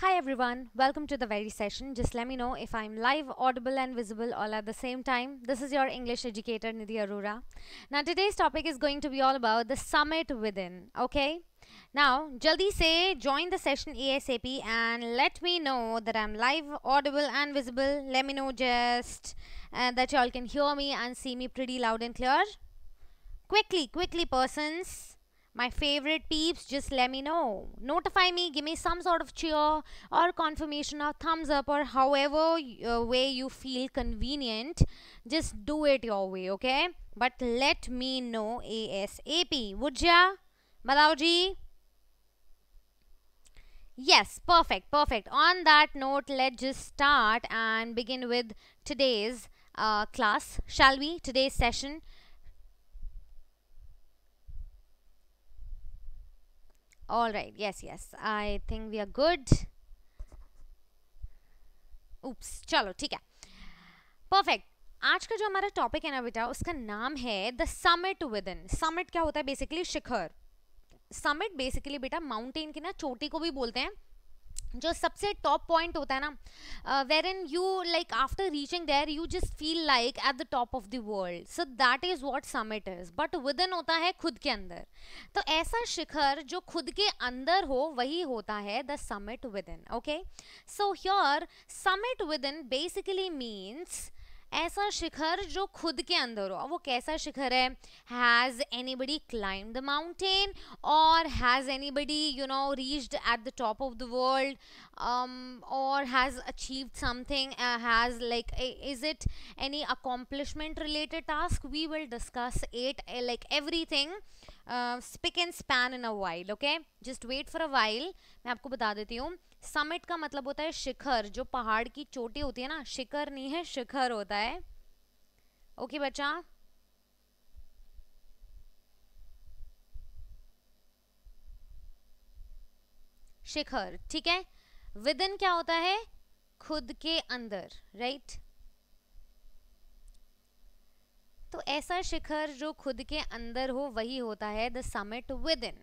Hi everyone, welcome to the very session. Just let me know if I'm live, audible and visible all at the same time. This is your English educator Nidhi Arora. Now today's topic is going to be all about the summit within, okay? Now, jaldi say join the session ASAP and let me know that I'm live, audible and visible. Let me know just uh, that y'all can hear me and see me pretty loud and clear. Quickly, quickly persons. My favorite peeps, just let me know. Notify me, give me some sort of cheer or confirmation or thumbs up or however uh, way you feel convenient. Just do it your way, okay? But let me know ASAP. Would ya? Badaoji? Yes, perfect, perfect. On that note, let's just start and begin with today's uh, class, shall we? Today's session. all right yes yes i think we are good oops चलो ठीक है perfect आज का जो हमारा topic है ना बेटा उसका नाम है the summit with within summit क्या होता है बेसिकली शिखर समिट बेसिकली बेटा माउंटेन की ना चोटी को भी बोलते हैं जो सबसे टॉप पॉइंट होता है ना wherein you like after reaching there you just feel like at the top of the world so that is what summit is but within होता है खुद के अंदर तो ऐसा शिखर जो खुद के अंदर हो वही होता है the summit with within okay so here summit with within basically means ऐसा शिखर जो खुद के अंदर हो वो कैसा शिखर है has anybody climb the mountain or has anybody you know reached at the top of the world or has achieved something has like is it any accomplishment related task we will discuss it like everything spick and span in a while okay just wait for a while मैं आपको बता देती हूँ summit का मतलब होता है शिखर जो पहाड़ की चोटी होती है ना शिखर नहीं है शिखर होता है ओके okay, बच्चा शिखर ठीक है विद इन क्या होता है खुद के अंदर राइट right? तो ऐसा शिखर जो खुद के अंदर हो वही होता है द समिट विद इन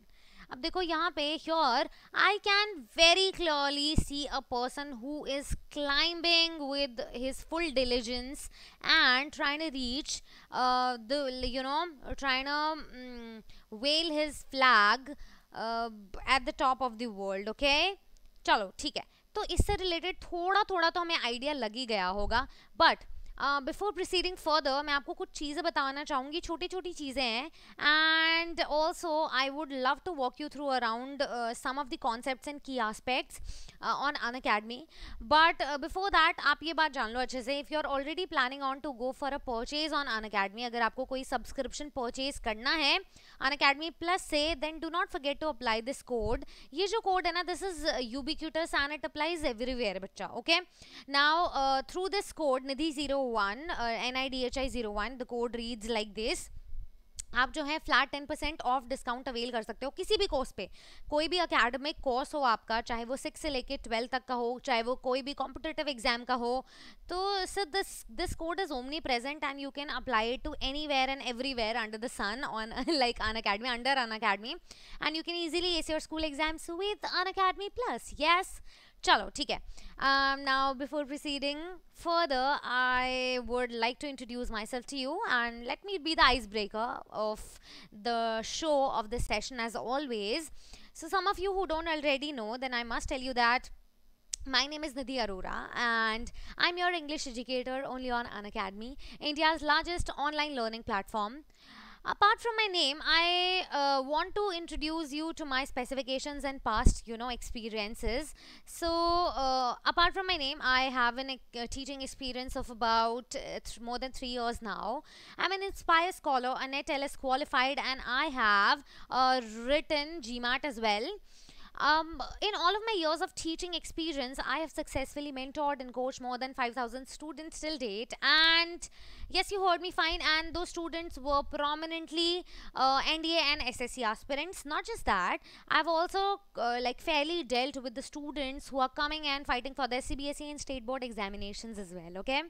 अब देखो यहाँ पे here I can very clearly see a person who is climbing with his full diligence and trying reach the you know trying well his flag at the top of the world okay चलो ठीक है तो इससे related थोड़ा थोड़ा तो हमें idea लग ही गया होगा बट बिफोर प्रोसीडिंग फर्दर मैं आपको कुछ चीज़ें बताना चाहूँगी छोटी छोटी चीज़ें हैं and also I would love to walk you through around some of the concept and key aspects on Unacademy but before that आप ये बात जान लो अच्छे से if you are already planning on to go for a purchase on Unacademy अगर आपको कोई सब्सक्रिप्शन परचेज करना है अन अकेडमी प्लस से then do not forget to apply this code ये जो कोड है ना this is ubiquitous and it applies everywhere बच्चा okay now through this code Nidhi zero 01 uh, NIDHI 01 the code reads like this आप जो है flat ten percent off discount avail कर सकते हो किसी भी कोर्स पे कोई भी अकेडमिक कोर्स हो आपका चाहे वो सिक्स से लेके ट्वेल्थ तक का हो चाहे वो कोई भी कॉम्पिटेटिव एग्जाम का हो तो sir this this code is omnipresent and you can apply it to anywhere and everywhere under the sun on like Unacademy under Unacademy and you can easily ace your school exams with on academy plus yes चलो ठीक है now before proceeding further I would like to introduce myself to you and let me be the ice breaker of the show of this session as always so some of you who don't already know then I must tell you that My name is Nidhi Arora and I'm your English educator only on An Academy, India's largest online learning platform apart from my name i uh, want to introduce you to my specifications and past you know experiences so uh, apart from my name i have an, a uh, teaching experience of about uh, th more than 3 years now i'm an inspire scholar annette ellis qualified and i have uh, written gmat as well um, in all of my years of teaching experience, I have successfully mentored and coached more than 5,000 students till date. And Yes, you heard me fine. And those students were prominently uh, NDA and SSC aspirants. Not just that, I've also uh, like fairly dealt with the students who are coming and fighting for their CBSE and state board examinations as well. Okay.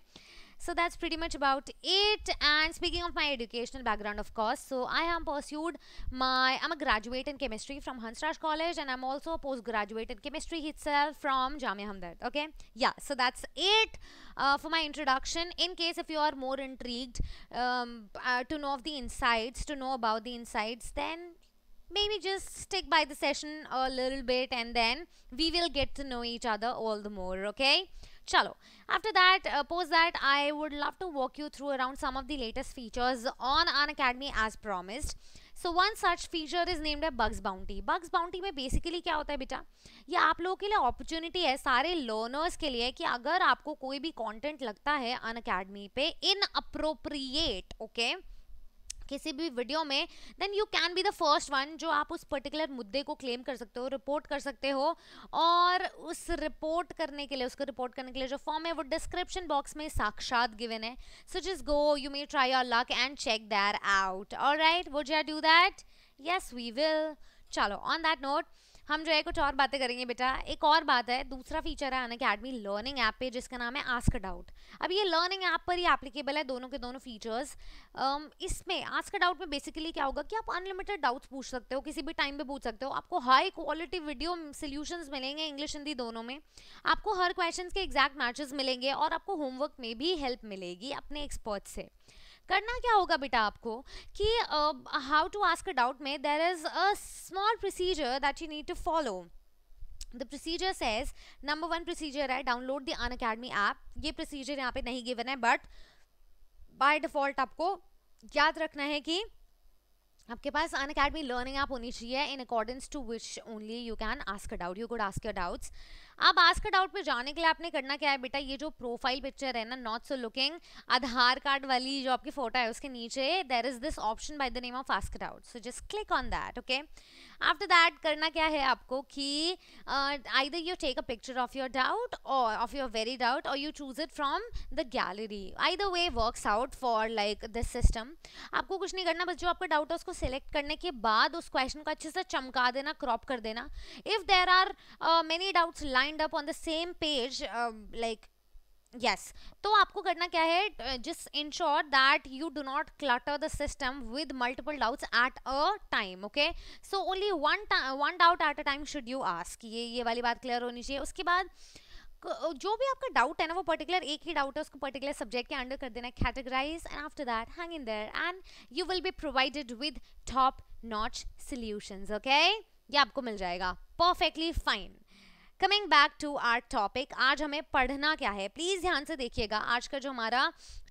So that's pretty much about it. And speaking of my educational background, of course, so I have pursued my, I'm a graduate in chemistry from Hansraj College and I'm also a postgraduate in chemistry itself from Jamia Hamdard. Okay. Yeah. So that's it uh, for my introduction. In case if you are more intrigued um, uh, to know of the insights, to know about the insights, then maybe just stick by the session a little bit and then we will get to know each other all the more. Okay. चलो after that pause that I would love to walk you through around some of the latest features on Unacademy as promised so one such feature is named है bugs bounty bugs bounty में basically क्या होता है बेटा ये आप लोगों के लिए अपॉर्चुनिटी है सारे लर्नर्स के लिए कि अगर आपको कोई भी कॉन्टेंट लगता है अन अकेडमी पे इन अप्रोप्रिएट ओके okay? किसी भी वीडियो में then you can be the first one जो आप उस पर्टिकुलर मुद्दे को क्लेम कर सकते हो रिपोर्ट कर सकते हो और उस रिपोर्ट करने के लिए उसको रिपोर्ट करने के लिए जो फॉर्म है वो डिस्क्रिप्शन बॉक्स में साक्षात गिवन है so just go you may try your luck and check there out और राइट वो you do that yes we will चलो ऑन दैट नोट हम जो है कुछ और बातें करेंगे बेटा एक और बात है दूसरा फीचर है अन अकेडमी लर्निंग ऐप पे जिसका नाम है आस्क डाउट अब ये लर्निंग ऐप पर ही एप्लीकेबल है दोनों के दोनों फीचर्स इसमें आस्क डाउट में बेसिकली क्या होगा कि आप अनलिमिटेड डाउट्स पूछ सकते हो किसी भी टाइम पे पूछ सकते हो आपको हाई क्वालिटी वीडियो सोल्यूशन मिलेंगे इंग्लिश हिंदी दोनों में आपको हर क्वेश्चन के एग्जैक्ट मैचेस मिलेंगे और आपको होमवर्क में भी हेल्प मिलेगी अपने एक्सपर्ट से करना क्या होगा बेटा आपको कि how to ask a doubt में there is a small procedure that you need to follow the procedure says number one procedure है download the Unacademy app ये प्रोसीजर यहाँ पे नहीं गिवन है बट बाय डिफ़ॉल्ट आपको याद रखना है कि आपके पास अन अकेडमी लर्निंग ऐप होनी चाहिए in according to which only you can ask a doubt you could ask your doubts अब का डाउट पे जाने के लिए आपने करना क्या है बेटा ये जो प्रोफाइल पिक्चर है ना not so looking Aadhaar card वाली जो आपकी फोटो है उसके नीचे there is this option by the name of ask doubt so just click on that okay after that करना क्या है आपको कि either you take a picture of your doubt or of your very doubt or you choose it from the gallery I the way works out for like this system आपको कुछ नहीं करना बस जो आपका डाउट है उसको select करने के बाद उस क्वेश्चन को अच्छे से चमका देना क्रॉप कर देना if there are many doubts lined up on the same page like yes तो आपको करना क्या है जिस ensure that you do not clutter the system with multiple doubts at a time okay so only one one doubt at a time should you ask ये ये वाली बात क्लियर होनी चाहिए उसके बाद जो भी आपका डाउट है ना वो पर्टिकुलर एक ही डाउट है उसको पर्टिकुलर सब्जेक्ट के अंडर कर देना है categorise and after that hang in there and you will be provided with top notch solutions okay ये आपको मिल जाएगा perfectly fine coming back to our topic आज हमें पढ़ना क्या है प्लीज़ ध्यान से देखिएगा आज का जो हमारा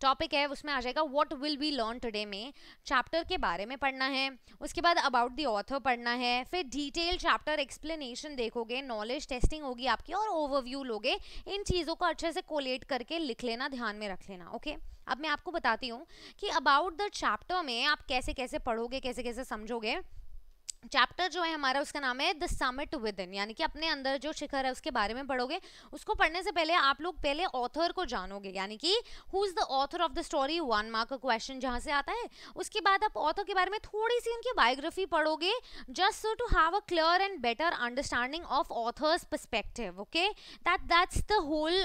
टॉपिक है उसमें आ जाएगा what will be learn today में चैप्टर के बारे में पढ़ना है उसके बाद अबाउट दी ऑथर पढ़ना है फिर डिटेल चैप्टर एक्सप्लेनेशन देखोगे नॉलेज टेस्टिंग होगी आपकी और ओवरव्यू लोगे इन चीज़ों को अच्छे से कोलेट करके लिख लेना ध्यान में रख लेना ओके अब मैं आपको बताती हूँ कि अबाउट द चैप्टर में आप कैसे कैसे पढ़ोगे कैसे कैसे समझोगे चैप्टर जो है हमारा उसका नाम है द समिट विद इन यानी कि अपने अंदर जो शिखर है उसके बारे में पढ़ोगे उसको पढ़ने से पहले आप लोग पहले ऑथर को जानोगे यानी कि who is the author of the story one mark question जहाँ से आता है उसके बाद आप ऑथर के बारे में थोड़ी सी उनकी बायोग्राफी पढ़ोगे just to have a clear and better understanding of author's perspective okay that that's the whole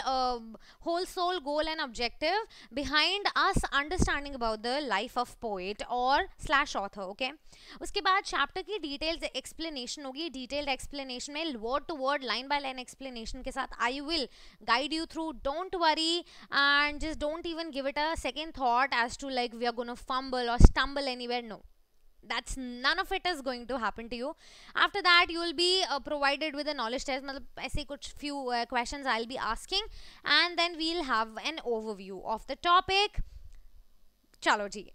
whole sole goal and objective behind us understanding about the life of poet और slash author okay उसके बाद chapter की detailed explanation होगी detailed explanation में word to word line by line explanation के साथ I will guide you through don't worry and just don't even give it a second thought as to like we are gone fumble और stumble any no that's none of it is going to happen to you after that you will be uh, provided with a knowledge test matlab aise a few uh, questions i'll be asking and then we'll have an overview of the topic chalo ji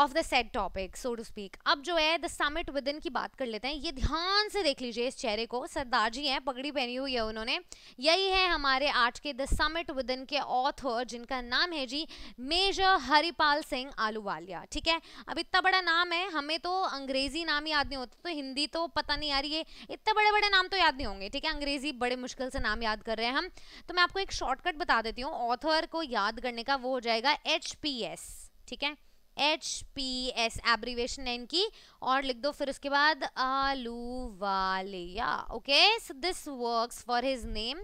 off the set topic so to speak अब जो है the summit with in की बात कर लेते हैं ये ध्यान से देख लीजिए इस चेहरे को सरदार जी हैं पगड़ी पहनी हुई है उन्होंने यही है हमारे आज के द समिट विद इन के ऑथर जिनका नाम है जी मेजर हरिपाल सिंह आलूवालिया ठीक है अब इतना बड़ा नाम है हमें तो अंग्रेजी नाम याद नहीं होता तो हिंदी तो पता नहीं आ रही है इतने बड़े बड़े नाम तो याद नहीं होंगे ठीक है अंग्रेजी बड़े मुश्किल से नाम याद कर रहे हैं हम तो मैं आपको एक शॉर्टकट बता देती हूँ ऑथर को याद करने का वो हो जाएगा एच ठीक है एच पी एस एब्रीवेशन है इनकी और लिख दो फिर उसके बाद Ahluwalia okay so this works for his name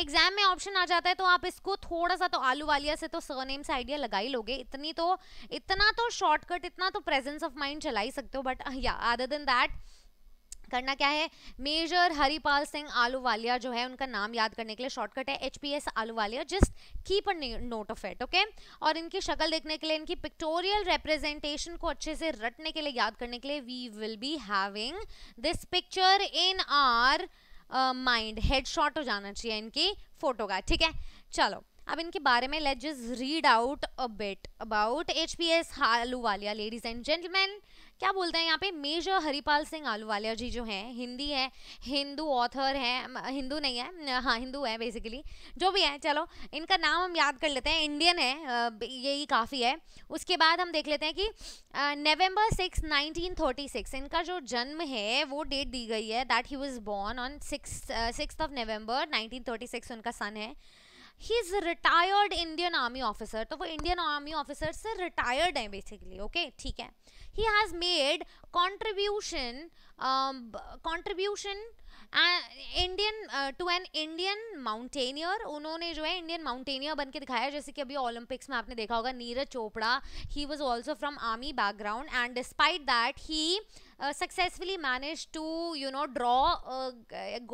exam में ऑप्शन आ जाता है तो आप इसको थोड़ा सा तो आलू वालिया से तो सरनेम से आइडिया लगा ही लोगे इतनी तो इतना तो शॉर्टकट इतना तो प्रेजेंस ऑफ माइंड चला ही सकते हो बट या अदर देन दैट करना क्या है मेजर हरिपाल सिंह आलूवालिया जो है उनका नाम याद करने के लिए शॉर्टकट है H P S Ahluwalia just keep a note of it okay और इनकी शक्ल देखने के लिए इनकी पिक्टोरियल रिप्रेजेंटेशन को अच्छे से रटने के लिए याद करने के लिए we will be having this picture in our mind head shot हो जाना चाहिए इनकी फोटो का ठीक है चलो अब इनके बारे में let just read out a bit about H P S Ahluwalia ladies and gentleman क्या बोलते हैं यहाँ पे मेजर हरिपाल सिंह आलूवालिया जी जो हैं हिंदी है हिंदू ऑथर है हिंदू नहीं है हाँ हिंदू है बेसिकली जो भी है चलो इनका नाम हम याद कर लेते हैं इंडियन है यही काफ़ी है उसके बाद हम देख लेते हैं कि November six nineteen thirty six इनका जो जन्म है वो डेट दी गई है that he was born on six six of November nineteen thirty six उनका सन है he is retired Indian army officer तो वो इंडियन आर्मी ऑफिसर से रिटायर्ड हैं बेसिकली ओके ठीक है he has made contribution um, contribution Indian to an Indian mountaineer उन्होंने जो है इंडियन माउंटेनियर बन के दिखाया जैसे कि अभी ओलंपिक्स में आपने देखा होगा Neeraj Chopra he was also from army background and despite that he successfully manage to you know draw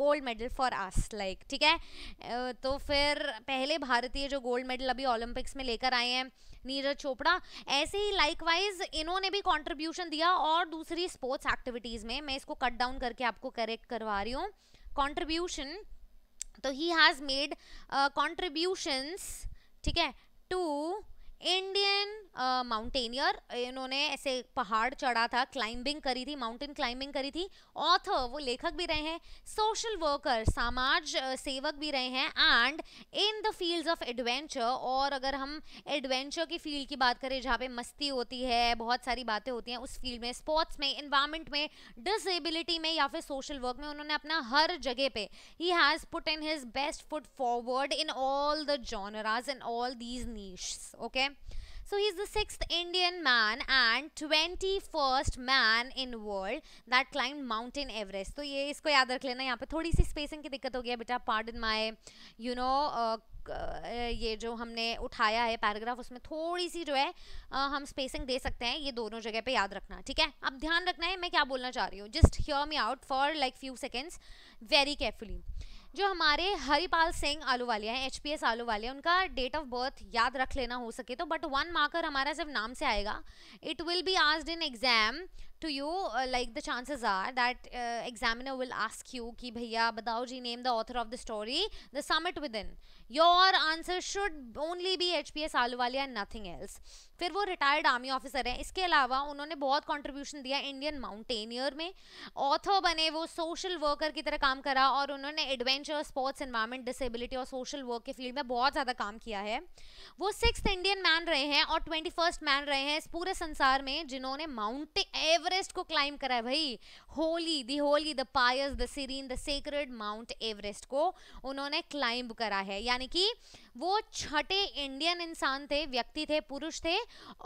gold medal for us like ठीक है uh, तो फिर पहले भारतीय जो गोल्ड मेडल अभी ओलंपिक्स में लेकर आए हैं नीरज चोपड़ा ऐसे ही लाइकवाइज इन्होंने भी कॉन्ट्रीब्यूशन दिया और दूसरी स्पोर्ट्स एक्टिविटीज़ में मैं इसको कट डाउन करके आपको करेक्ट करवा रही हूँ कॉन्ट्रीब्यूशन तो ही हैज़ मेड कॉन्ट्रीब्यूशंस ठीक है टू इंडियन माउंटेनियर इन्होंने ऐसे पहाड़ चढ़ा था क्लाइंबिंग करी थी माउंटेन क्लाइंबिंग करी थी ऑथर वो लेखक भी रहे हैं सोशल वर्कर समाज सेवक भी रहे हैं and in the fields of adventure और अगर हम एडवेंचर की फील्ड की बात करें जहाँ पे मस्ती होती है बहुत सारी बातें होती हैं उस फील्ड में स्पोर्ट्स में इन्वायरमेंट में डिसेबिलिटी में या फिर सोशल वर्क में उन्होंने अपना हर जगह पे he has put in his best foot forward in all the genres in all these niches okay okay? So he's the sixth Indian man and 21st man in world that climbed mountain Everest. तो ये इसको याद रख लेना यहाँ पे थोड़ी सी spacing की दिक्कत हो गया बेटा पार्डन माय यू नो ये जो हमने उठाया है पैराग्राफ उसमें थोड़ी सी जो है आ, हम स्पेसिंग दे सकते हैं ये दोनों जगह पे याद रखना ठीक है अब ध्यान रखना है मैं क्या बोलना चाह रही हूँ just hear me out for like few seconds very carefully जो हमारे हरिपाल सिंह आलूवालिया हैं एच पी आलूवालिया उनका डेट ऑफ बर्थ याद रख लेना हो सके तो बट वन मार्कर हमारा सिर्फ नाम से आएगा it will be asked in exam to you like the chances are that examiner will ask you कि भैया बताओ जी name the author of the story the summit with within your answer should only be H P S Ahluwalia and nothing else फिर वो retired army officer हैं इसके अलावा उन्होंने बहुत कॉन्ट्रीब्यूशन दिया इंडियन माउंटेनियर में ऑथर बने वो सोशल वर्कर की तरह काम करा और उन्होंने एडवेंचर स्पोर्ट्स इन्वायरमेंट डिसेबिलिटी और सोशल वर्क के फील्ड में बहुत ज़्यादा काम किया है वो सिक्स इंडियन मैन रहे हैं और ट्वेंटी फर्स्ट मैन रहे हैं इस पूरे संसार में जिन्होंने माउंट एवरेस्ट को क्लाइम करा है भाई holy the holy the pious the serene the sacred Mount Everest को उन्होंने क्लाइंब करा है या यानी कि वो छठे इंडियन इंसान थे व्यक्ति थे पुरुष थे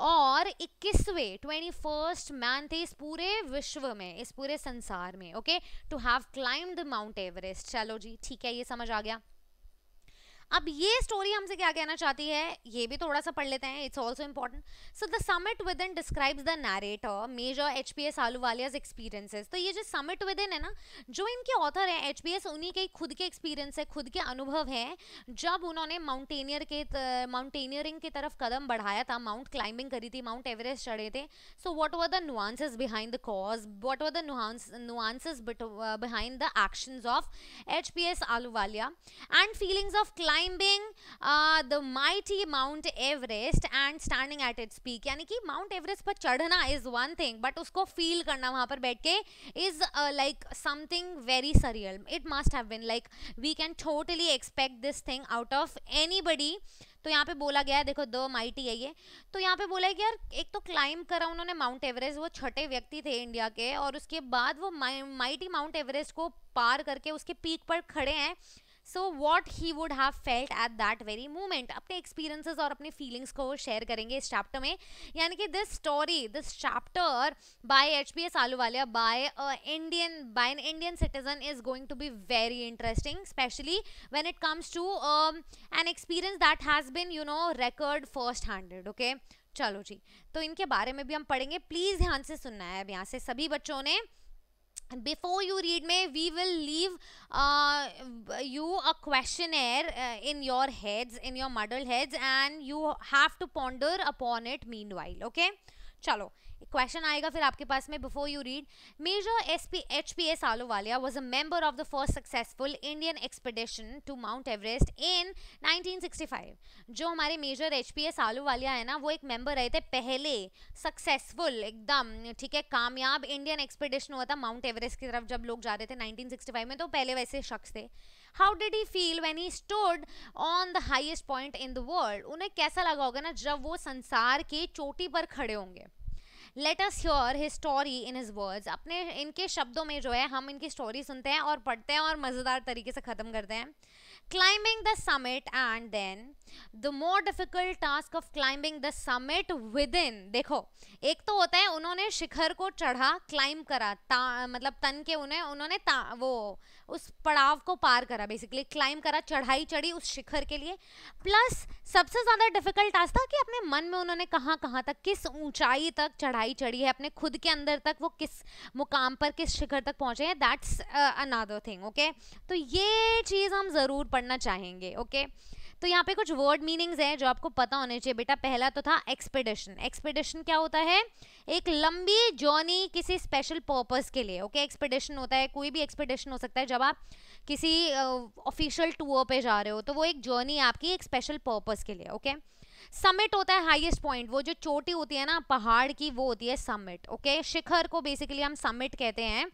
और इक्कीसवे ट्वेंटी फर्स्ट मैन थे इस पूरे विश्व में इस पूरे संसार में okay to have climb Mount Everest चलो जी ठीक है ये समझ आ गया अब ये स्टोरी हमसे क्या कहना चाहती है ये भी थोड़ा सा पढ़ लेते हैं it's also important so the summit with within describes the narrator major H P S Ahluwalia's experiences तो ये जो समिट विद इन है ना जो इनके ऑथर हैं एच पी एस उन्हीं के खुद के एक्सपीरियंस है खुद के अनुभव हैं जब उन्होंने माउंटेनियर के माउंटेनियरिंग की तरफ कदम बढ़ाया था माउंट क्लाइंबिंग करी थी माउंट एवरेस्ट चढ़े थे so what were the nuances behind the cause what were the nuances behind the action of H P S Ahluwalia and feelings of climb climbing uh, the mighty Mount Everest and standing at its peak यानी कि Mount Everest पर चढ़ना is one thing but उसको feel करना वहाँ पर बैठ के is uh, like something very surreal it must have been like we can totally expect this thing out of anybody तो यहाँ पे बोला गया है देखो द माइटी है ये तो यहाँ पे बोला है कि यार एक तो क्लाइम करा उन्होंने माउंट एवरेस्ट वो छठे व्यक्ति थे इंडिया के और उसके बाद वो माइटी माउंट एवरेस्ट को पार करके उसके पीक पर खड़े हैं so what he would have felt at that very moment अपने एक्सपीरियंसेस और अपने फीलिंग्स को शेयर करेंगे इस चैप्टर में यानी कि this story this chapter by H P S Ahluwalia by Indian by an Indian citizen is going to be very interesting specially when it comes to an experience that has been you know recorded first handed okay चलो जी तो इनके बारे में भी हम पढ़ेंगे please ध्यान से सुनना है अब यहाँ से सभी बच्चों ने before you read me, we will leave uh, you a questionnaire uh, in your heads in your muddled heads and you have to ponder upon it meanwhile okay chalo question आएगा फिर आपके पास में before you read major S P H P S Ahluwalia was a member of the first successful Indian expedition to Mount Everest in 1965 जो हमारे major H P S Ahluwalia है ना वो एक मेंबर रहे थे पहले सक्सेसफुल एकदम ठीक है कामयाब इंडियन एक्सपेडिशन हुआ था माउंट एवरेस्ट की तरफ जब लोग जा रहे थे 1965 में तो पहले वैसे शख्स थे how did he feel when he stood on the highest point in the world उन्हें कैसा लगा होगा ना जब वो संसार के चोटी पर खड़े होंगे let us hear his story in his words अपने इनके शब्दों में जो है हम इनकी स्टोरी सुनते हैं और पढ़ते हैं और मज़ेदार तरीके से ख़त्म करते हैं climbing the summit and then the more difficult task of climbing the summit within देखो एक तो होता है उन्होंने शिखर को चढ़ा क्लाइंब करा मतलब तन के उन्हें उन्होंने वो उस पड़ाव को पार करा basically climb करा चढ़ाई चढ़ी उस शिखर के लिए प्लस सबसे ज़्यादा डिफिकल्ट टास्क था कि अपने मन में उन्होंने कहाँ कहाँ तक किस ऊंचाई तक चढ़ाई चढ़ी है अपने खुद के अंदर तक वो किस मुकाम पर किस शिखर तक पहुँचे हैं दैट्स अनादर थिंग ओके तो ये चीज़ हम ज़रूर पढ़ पढ़ना चाहेंगे ओके तो यहाँ पे कुछ वर्ड मीनिंग्स हैं जो आपको पता होने चाहिए बेटा पहला तो था एक्सपेडिशन एक्सपेडिशन क्या होता है एक लंबी जर्नी किसी स्पेशल पर्पस के लिए ओके एक्सपेडिशन होता है कोई भी एक्सपेडिशन हो सकता है जब आप किसी ऑफिशियल uh, टूर पे जा रहे हो तो वो एक जर्नी आपकी एक स्पेशल पर्पस के लिए ओके समिट होता है हाईएस्ट पॉइंट वो जो चोटी होती है ना पहाड़ की वो होती है समिट ओके शिखर को बेसिकली हम समिट कहते हैं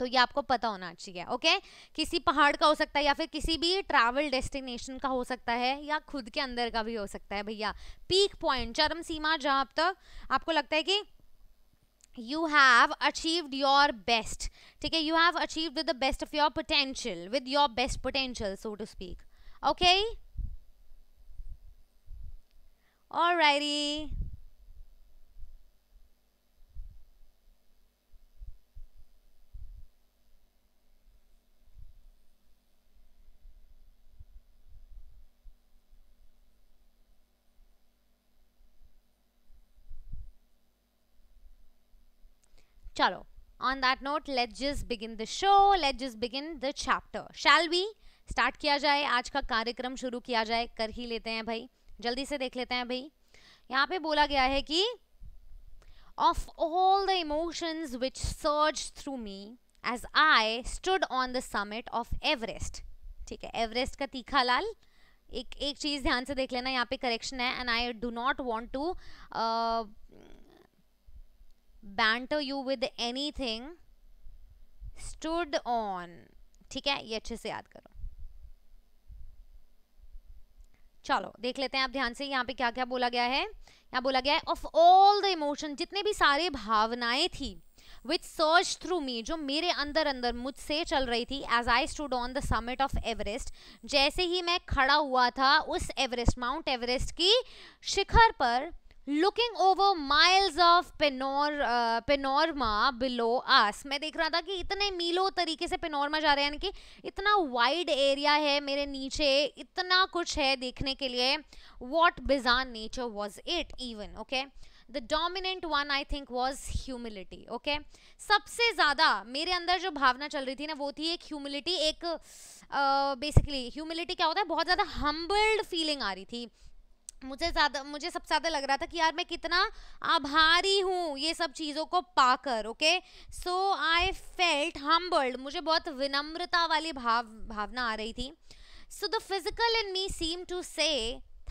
तो ये आपको पता होना चाहिए ओके किसी पहाड़ का हो सकता है या फिर किसी भी ट्रैवल डेस्टिनेशन का हो सकता है या खुद के अंदर का भी हो सकता है भैया पीक पॉइंट चरम सीमा जहां तक आपको लगता है कि you have achieved your best ठीक है you have achieve with the best of your potential with your best potential so to speak okay Alrighty. चलो on that note let just begin the show let just begin the chapter shall we start किया जाए आज का कार्यक्रम शुरू किया जाए कर ही लेते हैं भाई जल्दी से देख लेते हैं भाई यहाँ पे बोला गया है कि of all the emotions which surge through me as I stood on the summit of Everest ठीक है एवरेस्ट का तीखा लाल एक एक चीज़ ध्यान से देख लेना यहाँ पे करेक्शन है and I do not want to banter you with anything stood on ठीक है ये अच्छे से याद करो चलो देख लेते हैं आप ध्यान से यहाँ पे क्या क्या बोला गया है यहाँ बोला गया है ऑफ ऑल द इमोशन जितने भी सारे भावनाएं थी विच सर्च थ्रू मी जो मेरे अंदर अंदर मुझसे चल रही थी as I stood on the summit of Everest जैसे ही मैं खड़ा हुआ था उस एवरेस्ट माउंट एवरेस्ट की शिखर पर लुकिंग ओवर माइल्स ऑफ पेनोर पेनोरमा बिलो आस मैं देख रहा था कि इतने मीलों तरीके से पेनोरमा जा रहे हैं यानी कि इतना वाइड एरिया है मेरे नीचे इतना कुछ है देखने के लिए वॉट बिजान nature was it even okay the dominant one I think was humility okay सबसे ज़्यादा मेरे अंदर जो भावना चल रही थी ना वो थी एक ह्यूमिलिटी एक बेसिकली uh, ह्यूमिलिटी क्या होता है बहुत ज़्यादा हम्बल्ड फीलिंग आ रही थी मुझे ज़्यादा मुझे सबसे ज़्यादा लग रहा था कि यार मैं कितना आभारी हूँ ये सब चीज़ों को पाकर okay so I felt humbled मुझे बहुत विनम्रता वाली भाव भावना आ रही थी so the physical in me seem to say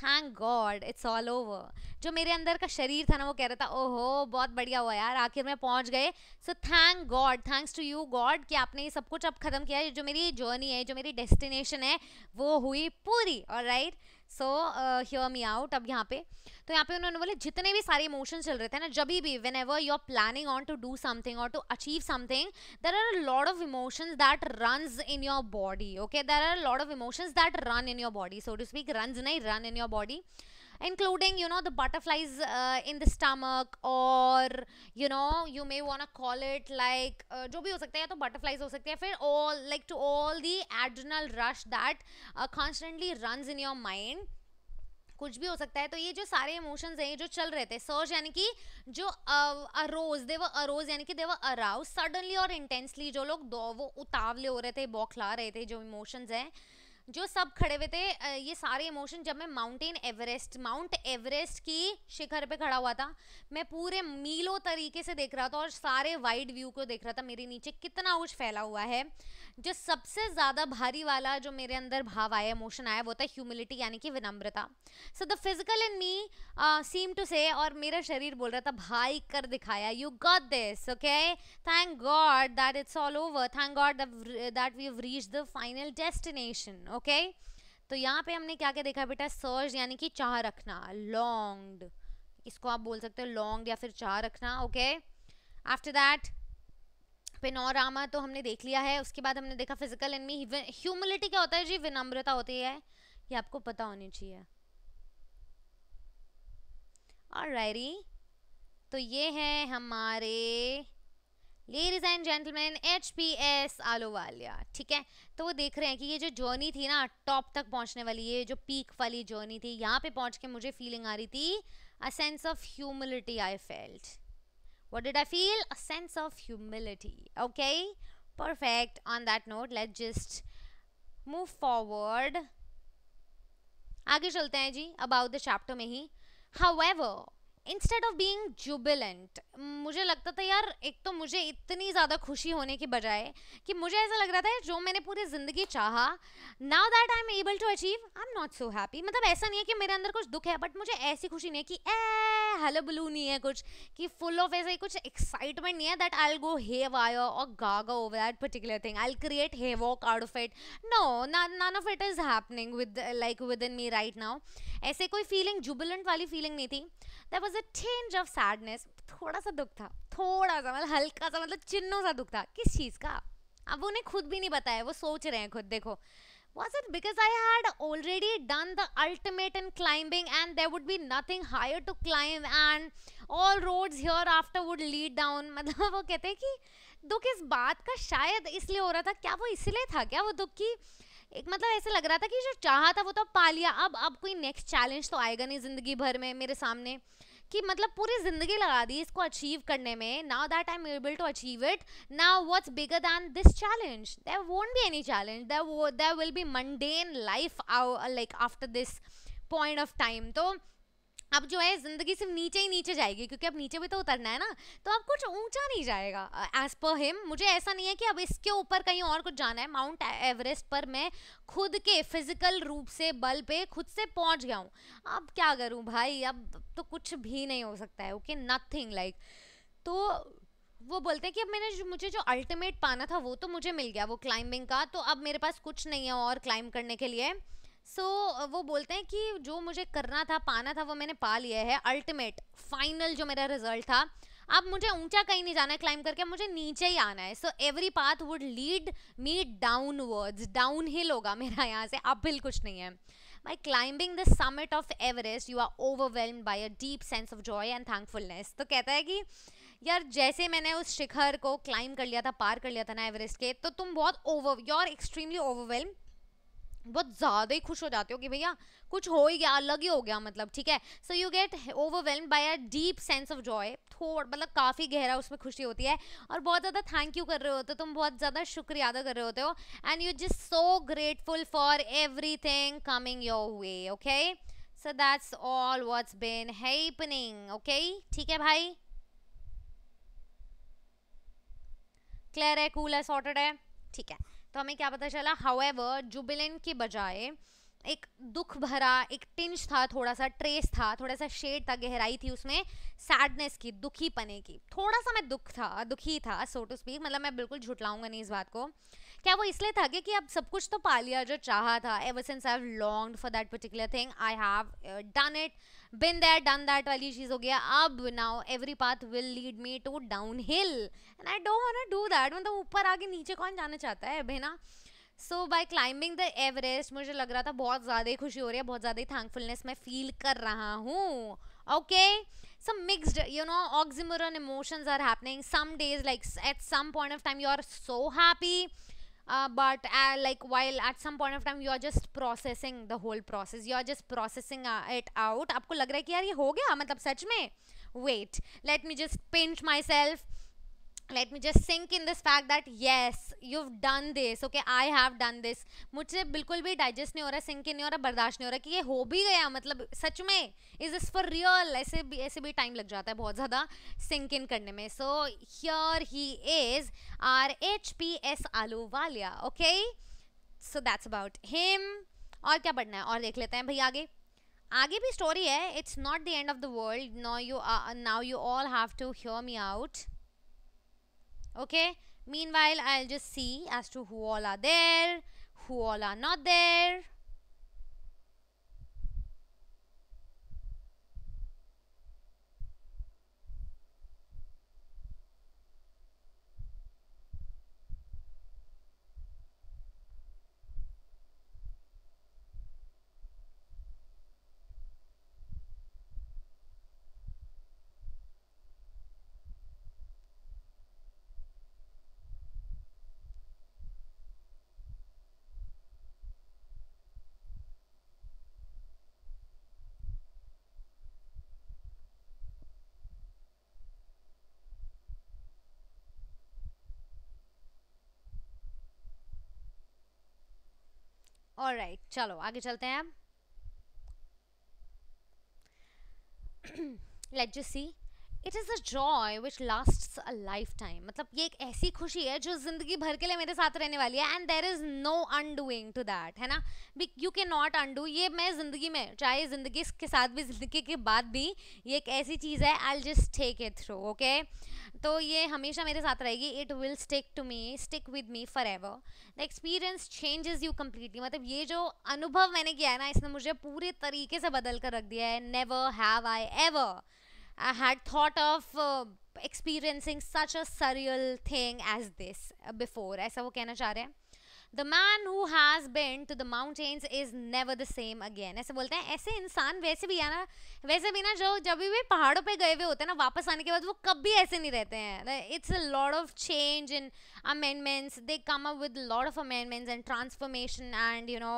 thank God it's all over जो मेरे अंदर का शरीर था ना वो कह रहा था ओहो बहुत बढ़िया हुआ यार आखिर में पहुंच गए so thank God thanks to you God कि आपने ये सब कुछ अब ख़त्म किया जो मेरी जर्नी है जो मेरी डेस्टिनेशन है वो हुई पूरी और right right? So hear me out अब यहाँ पे तो यहाँ पे उन्होंने बोले जितने भी सारे इमोशन चल रहे थे ना जब भी whenever you are planning on to do something और to achieve something there are lord of emotions that run in your body okay there are lord of emotions that run in your body so to speak run नहीं run in your body including you know the butterflies uh, in the stomach or you know you may want to call it like uh, जो भी हो सकता है तो butterflies हो सकते हैं फिर all like to all the adrenal rush that uh, constantly runs in your mind कुछ भी हो सकता है तो ये जो सारे इमोशंस हैं जो चल रहे थे सर्ज यानी कि जो अरोज दे व अरोज यानी कि दे व अराउज सडनली और इंटेंसली जो लोग दो वो उतावले हो रहे थे बौखला रहे थे जो इमोशंस हैं जो सब खड़े हुए थे ये सारे इमोशन जब मैं माउंटेन एवरेस्ट माउंट एवरेस्ट की शिखर पे खड़ा हुआ था मैं पूरे मीलों तरीके से देख रहा था और सारे वाइड व्यू को देख रहा था मेरे नीचे कितना कुछ फैला हुआ है जो सबसे ज़्यादा भारी वाला जो मेरे अंदर भाव आया इमोशन आया वो था ह्यूमिलिटी यानी कि विनम्रता so the physical in me seem to say और मेरा शरीर बोल रहा था भाई कर दिखाया you got this okay thank God that it's all over thank God that we reach the final destination okay तो यहाँ पे हमने क्या क्या देखा बेटा सर्ज यानी कि चाह रखना लॉन्ग इसको आप बोल सकते हो लॉन्ग या फिर चाह रखना ओके आफ्टर दैट पेनोरामा तो हमने देख लिया है उसके बाद हमने देखा फिजिकल एनमी ह्यूमिलिटी क्या होता है जी विनम्रता होती है ये आपको पता होनी चाहिए और रायरी तो ये है हमारे ladies and gentleman H P S Ahluwalia ठीक है तो वो देख रहे हैं कि ये जो जर्नी थी ना टॉप तक पहुंचने वाली ये जो पीक वाली जर्नी थी यहाँ पे पहुंच के मुझे फीलिंग आ रही थी a sense of humility I felt What did I feel? A sense of humility. Okay, perfect. On that note, let's just move forward. आगे चलते हैं जी अबाउट द चैप्टर में ही however instead of being jubilant मुझे लगता था यार एक तो मुझे इतनी ज़्यादा खुशी होने के बजाय कि मुझे ऐसा लग रहा था जो मैंने पूरी ज़िंदगी चाहा now that I am able to achieve I am not so happy मतलब ऐसा नहीं है कि मेरे अंदर कुछ दुख है बट मुझे ऐसी खुशी नहीं है कि ए हेलबलू नहीं है कुछ कि फुल ऑफ ऐसे कुछ एक्साइटमेंट नहीं है that I go haywire और gaga over that particular thing I create hey walk out of it no none of it is happening with like within me right now ऐसे कोई feeling jubilant वाली feeling नहीं थी that was a change of sadness थोड़ा सा दुख था थोड़ा सा मतलब हल्का सा मतलब चिन्नों सा दुख था किस चीज़ का अब उन्हें खुद भी नहीं बताया वो सोच रहे हैं खुद देखो Was it because I had already done the ultimate in climbing and there would be nothing higher to climb and all roads here after would lead down मतलब वो कहते हैं कि दुख इस बात का शायद इसलिए हो रहा था क्या वो इसलिए था क्या वो दुख की एक मतलब ऐसे लग रहा था कि जो चाहा था वो तो पा लिया अब अब कोई नेक्स्ट चैलेंज तो आएगा नहीं ज़िंदगी भर में मेरे सामने कि मतलब पूरी ज़िंदगी लगा दी इसको अचीव करने में now that I am able to achieve it now what's bigger than this challenge there won't be any challenge there there will be mundane life like after this point of time तो अब जो है ज़िंदगी सिर्फ नीचे ही नीचे जाएगी क्योंकि अब नीचे भी तो उतरना है ना तो अब कुछ ऊंचा नहीं जाएगा एज पर हिम मुझे ऐसा नहीं है कि अब इसके ऊपर कहीं और कुछ जाना है माउंट एवरेस्ट पर मैं खुद के फिजिकल रूप से बल पे खुद से पहुंच गया हूँ अब क्या करूँ भाई अब तो कुछ भी नहीं हो सकता है ओके नथिंग लाइक तो वो बोलते हैं कि अब मैंने जो मुझे जो अल्टीमेट पाना था वो तो मुझे मिल गया वो क्लाइंबिंग का तो अब मेरे पास कुछ नहीं है और क्लाइंब करने के लिए सो so, वो बोलते हैं कि जो मुझे करना था पाना था वो मैंने पा लिया है अल्टीमेट फाइनल जो मेरा रिजल्ट था अब मुझे ऊंचा कहीं नहीं जाना है क्लाइंब करके मुझे नीचे ही आना है so every path would lead me towards down hill होगा मेरा यहाँ से अब हिल कुछ नहीं है By climbing the summit of Everest, you are overwhelmed by a deep sense of joy and thankfulness. तो कहता है कि यार जैसे मैंने उस शिखर को क्लाइम कर लिया था पार कर लिया था ना एवरेस्ट के तो तुम बहुत over you are extremely overwhelm बहुत ज़्यादा ही खुश हो जाते हो कि भैया कुछ हो ही गया अलग ही हो गया मतलब ठीक है so you get overwhelm by a deep sense of joy थोड़ा मतलब काफ़ी गहरा उसमें खुशी होती है और बहुत ज़्यादा थैंक यू कर रहे होते हो तुम बहुत ज़्यादा शुक्रिया अदा कर रहे होते हो and you just so grateful for every coming your way okay so that's all what's been happening okay ठीक है भाई क्लियर है कूल है सॉर्टेड है ठीक है तो हमें क्या पता चला हाउएवर जुबिलेंट के बजाय एक दुख भरा एक टिंज था थोड़ा सा ट्रेस था थोड़ा सा शेड था गहराई थी उसमें सैडनेस की दुखी पने की थोड़ा सा मैं दुख था दुखी था सो टू स्पीक मतलब मैं बिल्कुल झुटलाऊंगा नहीं इस बात को क्या वो इसलिए था कि अब सब कुछ तो पा लिया जो चाहा था ever since I have long for that particular thing I have done it been that done दैट वाली चीज़ हो गया अब now every path will lead me to down hill and I don't want to do that मतलब ऊपर आगे नीचे कौन जाना चाहता है भाई ना so by climbing the Everest मुझे लग रहा था बहुत ज़्यादा ही खुशी हो रही है बहुत ज़्यादा ही थैंकफुलनेस मैं फील कर रहा हूँ okay some mixed you know oxymoron emotions are happening some days like at some point of time you are so happy uh, but uh, like while at some point of time you are just processing the whole process you are just processing uh, it out aapko lag raha hai ki yaar ye ho gaya matlab sach mein wait let me just pinch myself let me just sink in this fact that yes you done this okay I have done this मुझे बिल्कुल भी digest नहीं हो रहा है sink in नहीं हो रहा बर्दाश्त नहीं हो रहा कि ये हो भी गया मतलब सच में इज इज फॉर रियल ऐसे भी ऐसे भी टाइम लग जाता है बहुत ज़्यादा सिंक इन करने में so here he is R H P S Ahluwalia okay so that's about him और क्या पढ़ना है और देख लेते हैं भाई आगे आगे भी स्टोरी है it's not the end of the world no you now you all have to hear me out okay meanwhile i'll just see as to who all are there who all are not there और right चलो आगे चलते हैं let just see it is a joy which last a lifetime मतलब ये एक ऐसी खुशी है जो ज़िंदगी भर के लिए मेरे साथ रहने वाली है and there is no undoing to that है ना बी यू के नॉट अनडू ये मैं ज़िंदगी में चाहे ज़िंदगी के साथ भी ज़िंदगी के बाद भी ये एक ऐसी चीज़ है I just take it through okay तो ये हमेशा मेरे साथ रहेगी it will stick to me stick with me forever the experience changes you completely मतलब ये जो अनुभव मैंने किया है ना इसने मुझे पूरे तरीके से बदल कर रख दिया है never have I ever uh, had thought of uh, experiencing such a surreal thing as this before. ऐसा वो कहना चाह रहे हैं the man who has been to the mountains is never the same again ऐसे बोलते हैं ऐसे इंसान वैसे भी है ना वैसे भी ना जो जब भी पहाड़ों पे गए हुए होते हैं ना वापस आने के बाद वो कभी ऐसे नहीं रहते हैं it's a lord of change in amendments they come up with lord of amendments and transformation and you know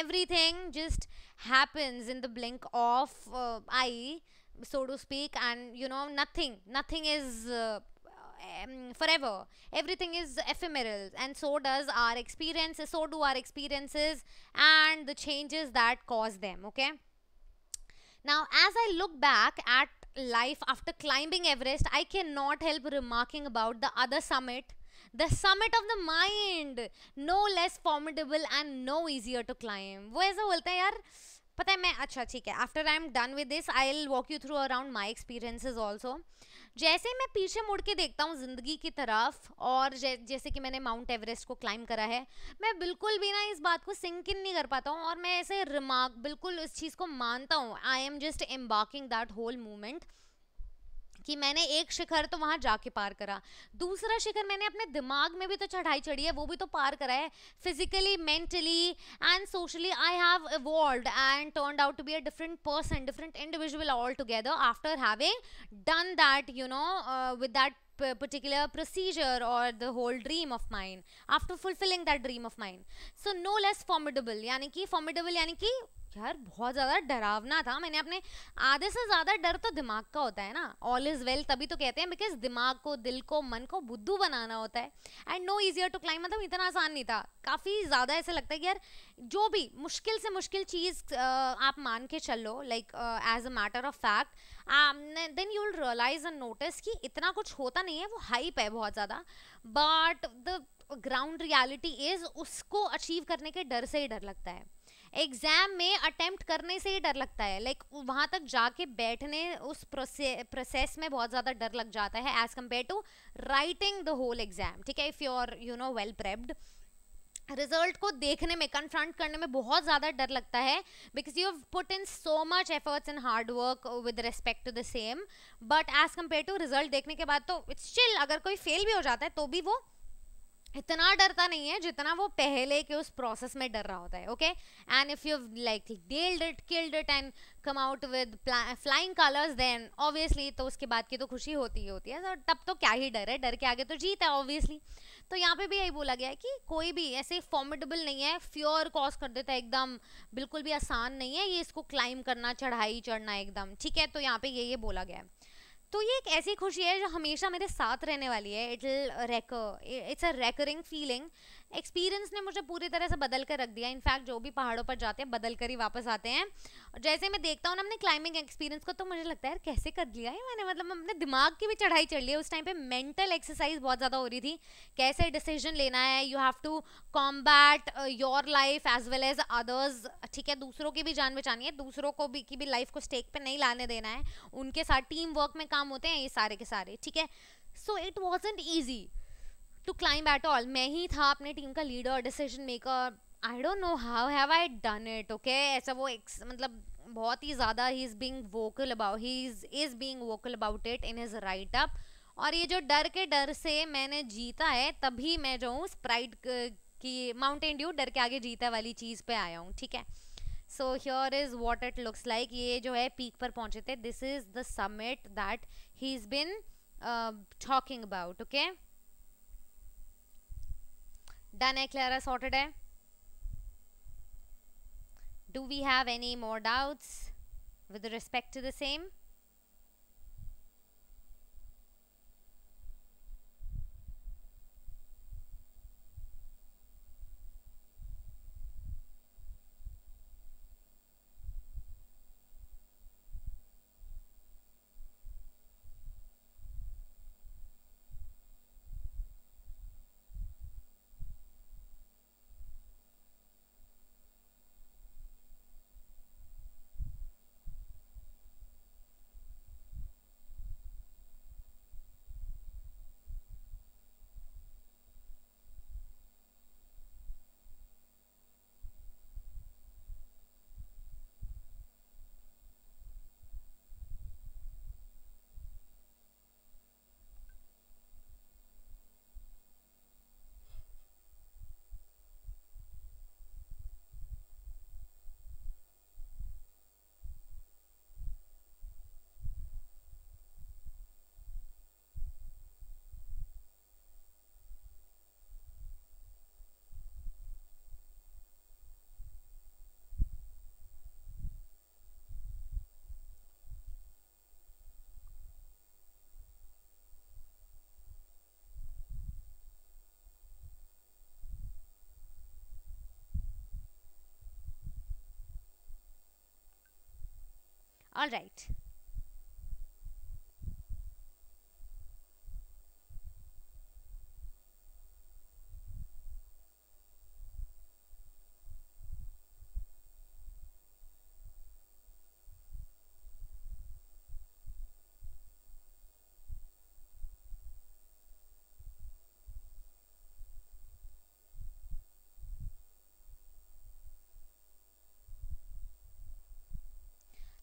everything just happens in the blink of eye so to speak and you know nothing nothing is uh, um, forever everything is ephemeral and so does our experiences so do our experiences and the changes that cause them okay now as i look back at life after climbing everest i cannot help remarking about the other summit the summit of the mind no less formidable and no easier to climb वो ऐसा बोलते हैं यार पता है मैं अच्छा ठीक है after I am done with this I will walk you through around my experiences also जैसे मैं पीछे मुड़ के देखता हूँ ज़िंदगी की तरफ और जै, जैसे कि मैंने माउंट एवरेस्ट को क्लाइम करा है मैं बिल्कुल भी ना इस बात को सिंक इन नहीं कर पाता हूँ और मैं ऐसे रिमार्क बिल्कुल इस चीज़ को मानता हूँ I am just embarking that whole movement कि मैंने एक शिखर तो वहाँ जाके पार करा दूसरा शिखर मैंने अपने दिमाग में भी तो चढ़ाई चढ़ी है वो भी तो पार करा है physically mentally and socially I have evolve and turn out to be a different person different individual all together after having done that you know with that particular procedure or the whole dream of mine after fulfilling that dream of mine so no less formidable yani ki formidable यानी कि यार बहुत ज़्यादा डरावना था मैंने अपने आधे से ज़्यादा डर तो दिमाग का होता है ना ऑल इज़ वेल तभी तो कहते हैं बिकॉज दिमाग को दिल को मन को बुद्धू बनाना होता है and no easier to climb मतलब इतना आसान नहीं था काफ़ी ज़्यादा ऐसा लगता है कि यार जो भी मुश्किल से मुश्किल चीज़ आप मान के लो like as a matter of fact then you will realise and notice कि इतना कुछ होता नहीं है वो हाइप है बहुत ज़्यादा but the ground reality is उसको अचीव करने के डर से ही डर लगता है एग्ज़ाम में अटेम्प्ट करने से ही डर लगता है लाइक like, वहाँ तक जाके बैठने उस प्रोसेस में बहुत ज़्यादा डर लग जाता है as compare to writing the whole exam ठीक है if you are you know well prepped result को देखने में कन्फ्रंट करने में बहुत ज़्यादा डर लगता है because you have put in so much efforts and hard work with respect to the same but as compare to result देखने के बाद तो इट्स चिल अगर कोई फेल भी हो जाता है तो भी वो इतना डरता नहीं है जितना वो पहले के उस प्रोसेस में डर रहा होता है okay and if you like dealt it killed it and come out with flying colours then obviously तो उसके बाद की तो खुशी होती ही होती है तो तब तो क्या ही डर है डर के आगे तो जीत है ऑब्वियसली तो यहाँ पे भी यही बोला गया है कि कोई भी ऐसे फॉर्मेटेबल नहीं है फ्योर कॉज कर देता है एकदम बिल्कुल भी आसान नहीं है ये इसको क्लाइम करना चढ़ाई चढ़ना एकदम ठीक है तो यहाँ पे ये ये बोला गया है तो ये एक ऐसी खुशी है जो हमेशा मेरे साथ रहने वाली है it recur it's a recurring feeling experience ने मुझे पूरी तरह से बदल कर रख दिया इनफैक्ट जो भी पहाड़ों पर जाते हैं बदल कर ही वापस आते हैं जैसे मैं देखता हूँ ना अपने क्लाइंबिंग एक्सपीरियंस को तो मुझे लगता है यार कैसे कर लिया है मैंने मतलब अपने दिमाग की भी चढ़ाई चढ़ ली है उस टाइम पर मेंटल एक्सरसाइज बहुत ज़्यादा हो रही थी कैसे डिसीजन लेना है you have to combat your life as well as others ठीक है दूसरों की भी जान बचानी है दूसरों को भी की भी लाइफ को स्टेक पर नहीं लाने देना है उनके साथ टीम वर्क में काम होते हैं ये सारे के सारे ठीक है so it wasn't easy to climb at all मैं ही था अपने टीम का leader decision maker I don't know how have I done it okay ऐसा वो एक, मतलब बहुत ही ज़्यादा ही is being vocal about he is is being vocal about it in his write up और ये जो डर के डर से मैंने जीता है तभी मैं जो हूँ स्प्राइट की माउंटेन ड्यू डर के आगे जीता वाली चीज़ पे आया हूँ ठीक है so here is what it looks like ये जो है पीक पर पहुँचे थे this is the summit that he is been talking about okay Done है clear sorted Do we have any more doubts with respect to the same? Alright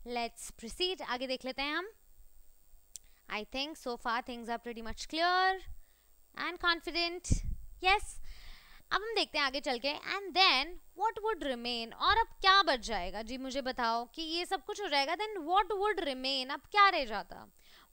let's proceed आगे देख लेते हैं हम I think so far things are pretty much clear and confident yes अब हम देखते हैं आगे चल के and then what would remain और अब क्या बच जाएगा जी मुझे बताओ कि ये सब कुछ हो जाएगा देन वॉट वुड रिमेन अब क्या रह जाता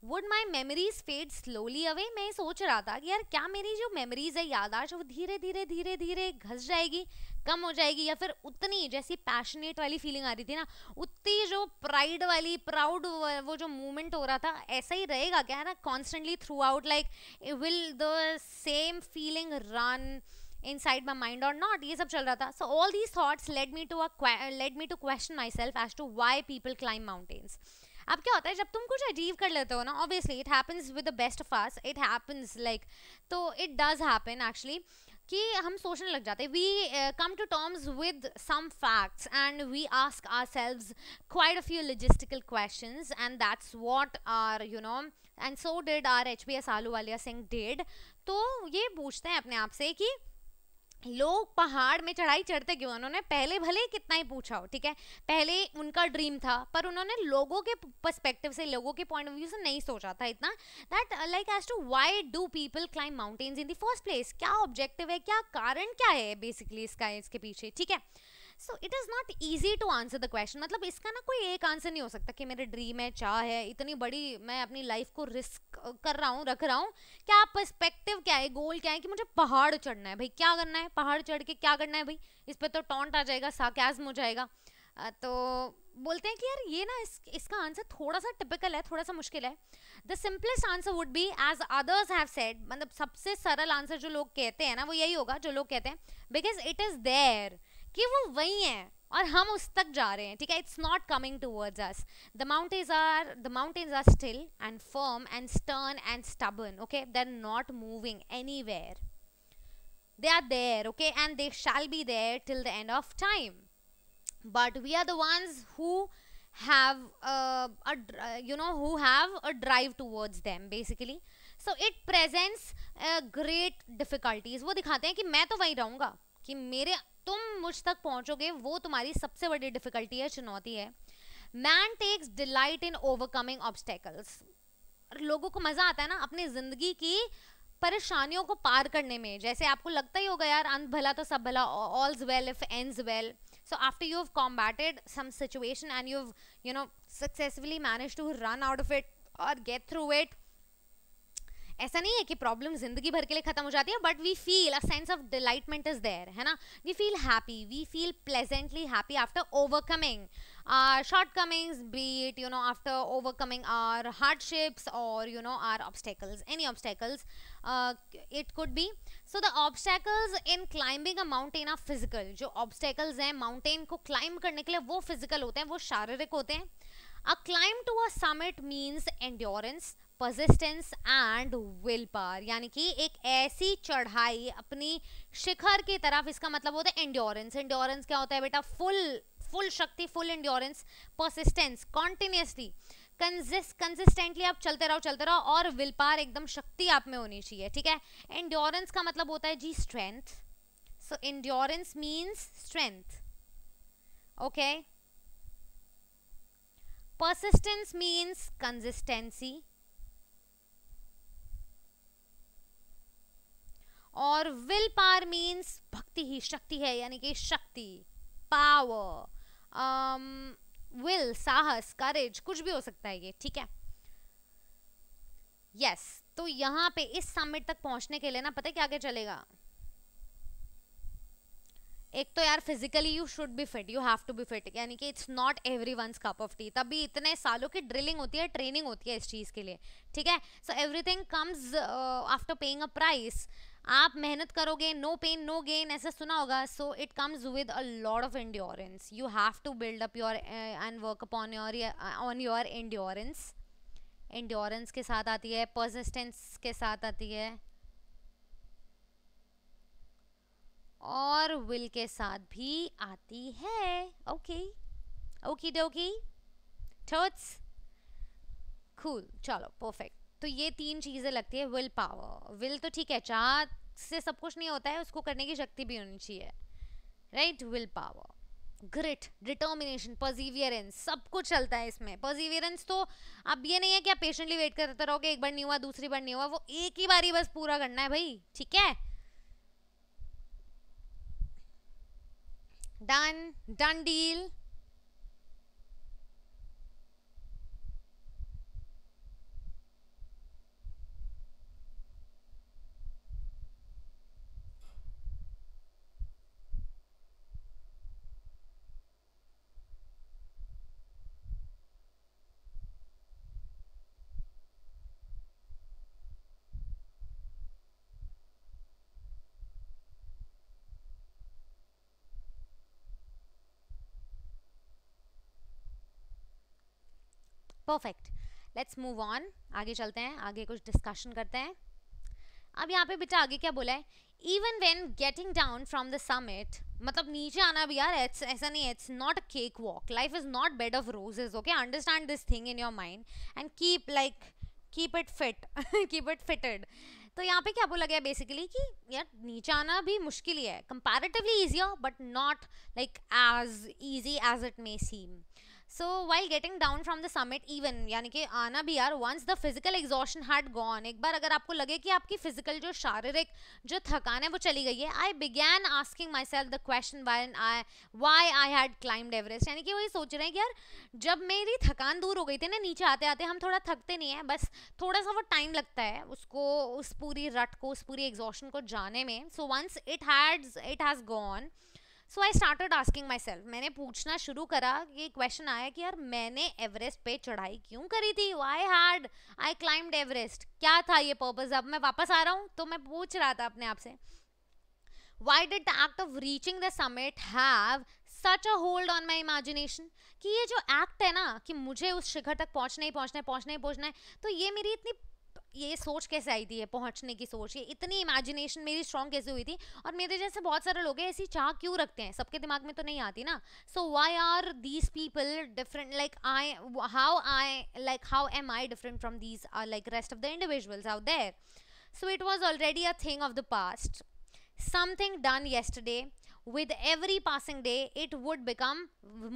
would my memories fade slowly away मैं ये सोच रहा था कि यार क्या मेरी जो मेमरीज है यादाश्त वो धीरे धीरे धीरे धीरे घस जाएगी कम हो जाएगी या फिर उतनी जैसी पैशनेट वाली फीलिंग आ रही थी ना उतनी जो प्राइड वाली प्राउड वो जो मूवमेंट हो रहा था ऐसा ही रहेगा क्या है ना constantly throughout like will the same feeling run inside my mind और नॉट ये सब चल रहा था so all these thoughts led me to let me to question myself as to why people climb mountains अब क्या होता है जब तुम कुछ अचीव कर लेते हो ना obviously it happens with the best of us it happens like तो इट डज हैपन एक्चुअली कि हम सोचने लग जाते हैं we come to terms with some facts and we ask ourselves quite a few logistical question and that's what are you know and so did R H P S Ahluwalia Singh dead तो ये पूछते हैं अपने आप से कि लोग पहाड़ में चढ़ाई चढ़ते क्यों उन्होंने पहले भले कितना ही पूछा हो ठीक है पहले उनका ड्रीम था पर उन्होंने लोगों के पर्सपेक्टिव से लोगों के पॉइंट ऑफ व्यू से नहीं सोचा था इतना that like as to why do people climb mountains in the first place क्या ऑब्जेक्टिव है क्या कारण क्या है बेसिकली इसका इसके पीछे ठीक है so it is not easy to answer the question मतलब इसका ना कोई एक आंसर नहीं हो सकता कि मेरे ड्रीम है चाह है इतनी बड़ी मैं अपनी लाइफ को रिस्क कर रहा हूँ रख रहा हूँ क्या पर्सपेक्टिव क्या है गोल क्या है कि मुझे पहाड़ चढ़ना है भाई क्या करना है पहाड़ चढ़ के क्या करना है भाई इस पर तो टॉन्ट आ जाएगा साकैज़म हो जाएगा तो बोलते हैं कि यार ये ना इस, इसका आंसर थोड़ा सा टिपिकल है थोड़ा सा मुश्किल है the simplest answer would be as others have said मतलब सबसे सरल आंसर जो लोग कहते हैं ना वो यही होगा जो लोग कहते हैं बिकॉज इट इज़ देयर कि वो वही है और हम उस तक जा रहे हैं ठीक है it's not coming towards us the mountains are the mountains are still and firm and stern and stubborn okay they are not moving anywhere they are there okay and they shall be there till the end of time but we are the ones who have uh, a uh, you know who have a drive towards them basically so it presents uh, great वो दिखाते हैं कि मैं तो वहीं रहूँगा कि मेरे तुम मुझ तक पहुंचोगे वो तुम्हारी सबसे बड़ी डिफिकल्टी है चुनौती है man takes delight in overcoming obstacles लोगों को मजा आता है ना अपनी जिंदगी की परेशानियों को पार करने में जैसे आपको लगता ही होगा यार अंत भला तो सब भला all's well if end well so after you have combatted some situation and you have you know successfully manage to run out of it और गेट थ्रू इट ऐसा नहीं है कि प्रॉब्लम जिंदगी भर के लिए खत्म हो जाती है but we feel a sense of delightment is there है ना we feel happy we feel pleasantly happy after overcoming shortcomings beat you know after overcoming our hardships और you know our obstacles any obstacles it could be so the obstacles in climbing a mountain are physical जो obstacles हैं mountain को climb करने के लिए वो physical होते हैं वो शारीरिक होते हैं a climb to a summit means endurance persistence and will power यानी कि एक ऐसी चढ़ाई अपनी शिखर की तरफ इसका मतलब होता है इंड्योरेंस इंड्योरेंस क्या होता है बेटा फुल फुल शक्ति full endurance persistence continuously consistently आप चलते रहो चलते रहो और विल पार एकदम शक्ति आप में होनी चाहिए ठीक है इंड्योरेंस का मतलब होता है जी strength so endurance means strength okay persistence means consistency और विल पावर मीन्स भक्ति ही शक्ति है यानी कि शक्ति पावर विल um, साहस करेज कुछ भी हो सकता है ये ठीक है यस yes, तो यहाँ पे इस समिट तक पहुंचने के लिए ना पता क्या क्या चलेगा एक तो यार physically you should be fit you have to be fit यानी कि it's not everyone cup of tea तभी इतने सालों की ड्रिलिंग होती है ट्रेनिंग होती है इस चीज़ के लिए ठीक है so everything comes after paying a price आप मेहनत करोगे नो पेन नो गेन ऐसा सुना होगा so it comes with a lot of endurance you have to build up your and work upon your on your endurance endurance के साथ आती है परसिस्टेंस के साथ आती है और विल के साथ भी आती है okay okay dokey that's cool चलो परफेक्ट तो ये तीन चीज़ें लगती है विल पावर विल तो ठीक है चाह से सब कुछ नहीं होता है उसको करने की शक्ति भी होनी चाहिए right will power grit determination perseverance सब कुछ चलता है इसमें पर्जीवियरेंस तो अब ये नहीं है कि आप पेशेंटली वेट करते रहोगे एक बार नहीं हुआ दूसरी बार नहीं हुआ वो एक ही बार ही बस पूरा करना है भाई ठीक है done done deal perfect let's move on आगे चलते हैं आगे कुछ डिस्कशन करते हैं अब यहाँ पे बेटा आगे क्या बोला है even when getting down from the summit मतलब नीचे आना भी यार इट्स ऐसा नहीं है it's not a cakewalk life is not bed of roses okay understand this thing in your mind and keep like keep it fit keep it fitted तो यहाँ पे क्या बोला गया बेसिकली कि यार नीचे आना भी मुश्किल ही है ईजी हो but not like as easy as it may seem so while getting down from the summit even यानी कि आना भी यार once the physical exhaustion heart gone एक बार अगर आपको लगे कि आपकी फिजिकल जो शारीरिक जो थकान है वो चली गई है I began asking myself the question why I why I had climb Everest यानी कि वही सोच रहे हैं कि यार जब मेरी थकान दूर हो गई थी ना नीचे आते आते हम थोड़ा थकते नहीं हैं बस थोड़ा सा वो टाइम लगता है उसको उस पूरी रट को उस पूरी एग्जॉशन को जाने में so once it had it has gone so I started asking myself मैंने पूछना शुरू करा ये क्वेश्चन आया कि यार मैंने एवरेस्ट पे चढ़ाई क्यों करी थी why had I climbed Everest क्या था ये पर्पज़ अब मैं वापस आ रहा हूँ तो मैं पूछ रहा था अपने आप से why did the act of reaching the summit have such a hold on my imagination कि ये जो एक्ट है ना कि मुझे उस शिखर तक पहुँचना ही पहुँचना है पहुँचना ही पहुँचना है तो ये मेरी इतनी ये सोच कैसे आई थी ये पहुंचने की सोच ये इतनी इमेजिनेशन मेरी स्ट्रॉन्ग कैसे हुई थी और मेरे जैसे बहुत सारे लोग हैं ऐसी चाह क्यों रखते हैं सबके दिमाग में तो नहीं आती ना so why are these people different like I how I like how am I different from these like rest of the individuals out there so it was already a thing of the past something done yesterday with every passing day it would become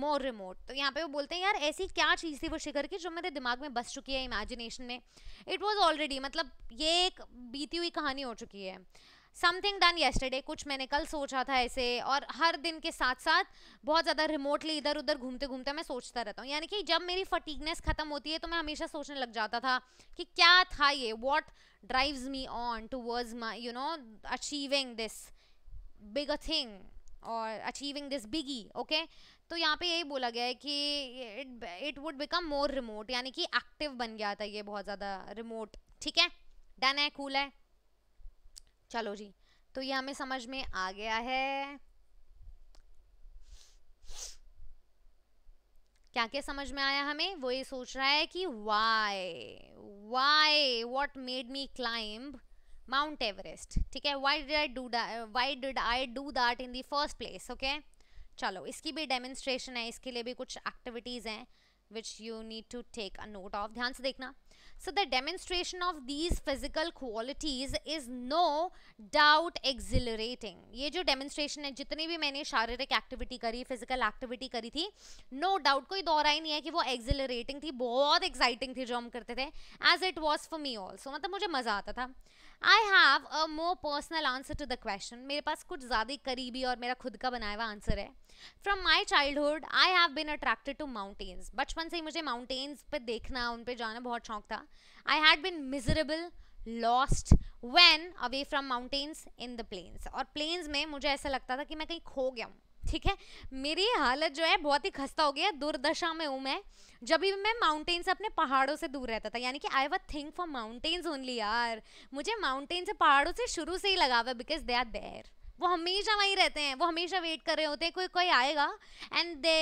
more remote तो यहाँ पे वो बोलते हैं यार ऐसी क्या चीज़ थी वो शिखर की जो मेरे दिमाग में बस चुकी है इमेजिनेशन में इट वॉज ऑलरेडी मतलब ये एक बीती हुई कहानी हो चुकी है समथिंग डन येस्टरडे कुछ मैंने कल सोचा था ऐसे और हर दिन के साथ साथ बहुत ज़्यादा रिमोटली इधर उधर घूमते घूमते मैं सोचता रहता हूँ यानी कि जब मेरी फटीकनेस ख़त्म होती है तो मैं हमेशा सोचने लग जाता था कि क्या था ये what drives me on towards my you know achieving this big a thing और अचीविंग दिस बिगी ओके तो यहाँ पे यही बोला गया है कि it it would become more remote यानी कि एक्टिव बन गया था ये बहुत ज़्यादा रिमोट ठीक है डन है कूल है चलो जी तो ये हमें समझ में आ गया है क्या क्या समझ में आया हमें वो ये सोच रहा है कि why why what made me climb Mount Everest ठीक है why did I do why did I do that in the first place okay चलो इसकी भी डेमोन्स्ट्रेशन है इसके लिए भी कुछ एक्टिविटीज़ हैं which you need to take a note of ध्यान से देखना So the demonstration of these physical qualities is no doubt exhilarating. ये जो demonstration है जितनी भी मैंने शारीरिक एक्टिविटी करी physical एक्टिविटी करी थी no doubt कोई दौरा ही नहीं है कि वो exhilarating थी बहुत exciting थी जो हम करते थे as it was for me also मतलब मुझे मज़ा आता था I have a more personal answer to the question मेरे पास कुछ ज़्यादा करीबी और मेरा खुद का बनाया हुआ आंसर है from my childhood I have been attracted to mountains बचपन से ही मुझे माउंटेन्स पे देखना उन पे जाना बहुत शौक था I had been miserable lost when away from mountains in the plains और प्लेन्स में मुझे ऐसा लगता था कि मैं कहीं खो गया हूँ ठीक है मेरी हालत जो है बहुत ही खस्ता हो गया है दुर्दशा में हूँ मैं जब भी मैं माउंटेन्स अपने पहाड़ों से दूर रहता था यानी कि I was think for mountains only यार मुझे माउंटेन्स पहाड़ों से शुरू से ही लगा हुआ बिकॉज दे आर देयर वो हमेशा वहीं रहते हैं वो हमेशा वेट कर रहे होते हैं कोई कोई आएगा and they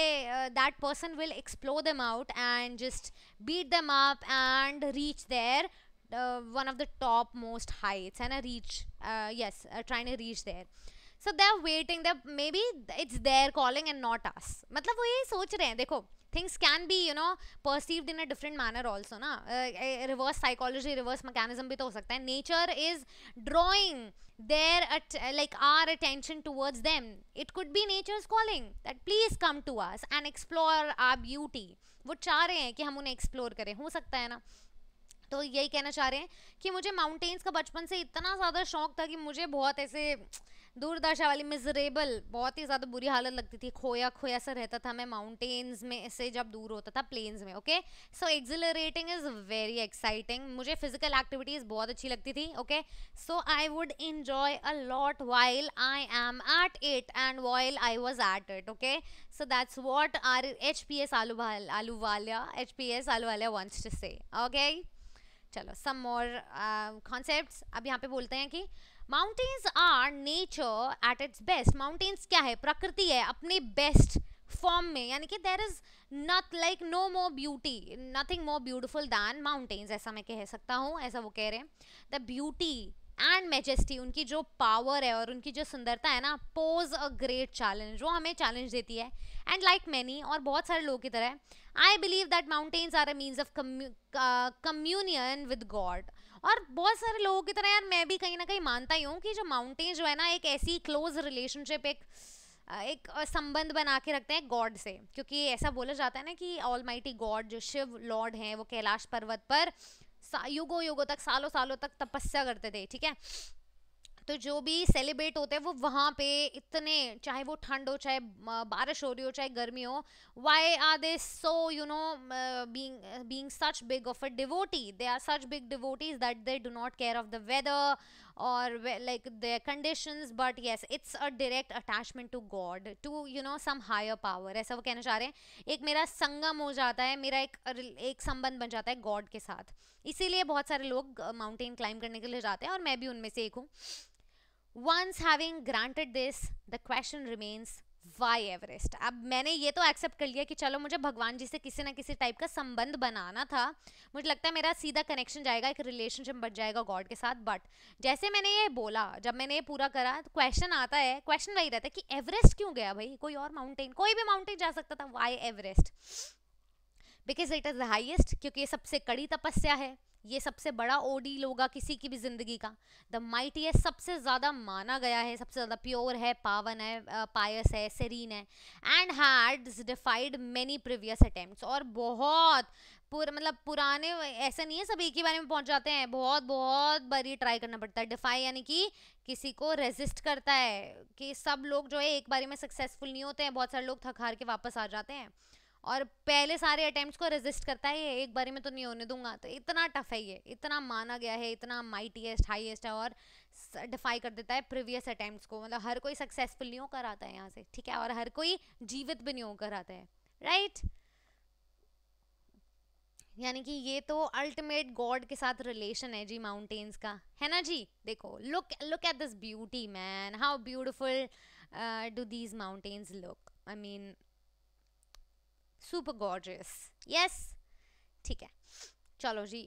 that person will explore them out and just beat them up and reach there one of the topmost heights and I reach yes try to reach there so they are waiting the may be it's there calling and not as मतलब वो यही सोच रहे हैं देखो things can be you know perceived in a different manner also na uh, reverse psychology reverse mechanism bhi to ho sakta hai nature is drawing their at like our attention towards them it could be nature's calling that please come to us and explore our beauty वो चाह रहे हैं कि हम उन्हें explore करें हो सकता है ना तो यही कहना चाह रहे हैं कि मुझे माउंटेन्स का बचपन से इतना ज़्यादा शौक था कि मुझे बहुत ऐसे दुर्दशा वाली मिजरेबल बहुत ही ज़्यादा बुरी हालत लगती थी खोया खोया सा रहता था मैं माउंटेन्स में से जब दूर होता था प्लेन्स में okay so exhilarating is very exciting मुझे फिजिकल एक्टिविटीज़ बहुत अच्छी लगती थी okay so I would enjoy a lot while I am at it and while I was at it okay so that's what R H P S Ahlu Ahlu Ahluwalia H P S Ahlu Ahluwalia wants to say okay चलो some मोर concept अब यहाँ पे बोलते हैं कि mountains are nature at its best mountains क्या है प्रकृति है अपने बेस्ट फॉर्म में यानी कि there is not like no more beauty nothing more beautiful than mountains ऐसा मैं कह सकता हूँ ऐसा वो कह रहे हैं द ब्यूटी एंड मेजेस्टी उनकी जो पावर है और उनकी जो सुंदरता है ना पोज अ ग्रेट चैलेंज वो हमें चैलेंज देती है एंड लाइक मैनी और बहुत सारे लोगों की तरह I believe that mountains are a means of communion with God और बहुत सारे लोगों की तरह यार मैं भी कहीं ना कहीं मानता ही हूँ कि जो माउंटेन जो है ना एक ऐसी क्लोज रिलेशनशिप एक एक संबंध बना के रखते हैं गॉड से क्योंकि ऐसा बोला जाता है ना कि ऑल माइटी गॉड जो शिव लॉर्ड हैं वो कैलाश पर्वत पर युगो युगों तक सालों सालों तक तपस्या करते थे ठीक है तो जो भी सेलिब्रेट होते हैं वो वहाँ पे इतने चाहे वो ठंड हो चाहे बारिश हो रही हो चाहे गर्मी हो why are they so you know being being such big of a devotee they are such big devotees that they do not care of the weather और like their condition but yes it's a direct attachment to God to you know some higher power ऐसा वो कहना चाह रहे हैं एक मेरा संगम हो जाता है मेरा एक एक संबंध बन जाता है गॉड के साथ इसीलिए बहुत सारे लोग माउंटेन क्लाइंब करने के लिए जाते हैं और मैं भी उनमें से एक हूँ once having granted this the question remains why Everest अब मैंने ये तो एक्सेप्ट कर लिया कि चलो मुझे भगवान जी से किसी ना किसी टाइप का संबंध बनाना था मुझे लगता है मेरा सीधा कनेक्शन जाएगा एक रिलेशनशिप बन जाएगा गॉड के साथ बट जैसे मैंने ये बोला जब मैंने ये पूरा करा तो क्वेश्चन आता है क्वेश्चन वही रहता है कि एवरेस्ट क्यों गया भाई कोई और माउंटेन कोई भी माउंटेन जा सकता था why Everest because it is the highest क्योंकि ये सबसे कड़ी तपस्या है ये सबसे बड़ा ओडील होगा किसी की भी ज़िंदगी का द माइट ये सबसे ज़्यादा माना गया है सबसे ज़्यादा प्योर है पावन है पायस है सेरीन है and had defied many previous attempt और बहुत पुर, मतलब पुराने ऐसा नहीं है सब एक ही बारे में पहुंच जाते हैं बहुत बहुत बारी ट्राई करना पड़ता है डिफाई यानी कि किसी को रेजिस्ट करता है कि सब लोग जो है एक बारे में सक्सेसफुल नहीं होते हैं बहुत सारे लोग थक हार के वापस आ जाते हैं और पहले सारे अटेम्प्ट को रेजिस्ट करता है ये एक बारी में तो नहीं होने दूंगा तो इतना टफ है ये इतना माना गया है इतना माइटीएस्ट हाईएस्ट है और डिफाई कर देता है प्रीवियस अटैम्प्ट को मतलब हर कोई सक्सेसफुल नहीं होकर आता है यहाँ से ठीक है और हर कोई जीवित भी नहीं होकर आता है राइट यानी कि ये तो अल्टीमेट गॉड के साथ रिलेशन है जी माउंटेन्स का है ना जी देखो look look at this beauty man how beautiful do these mountains look I mean super gorgeous yes ठीक है चलो जी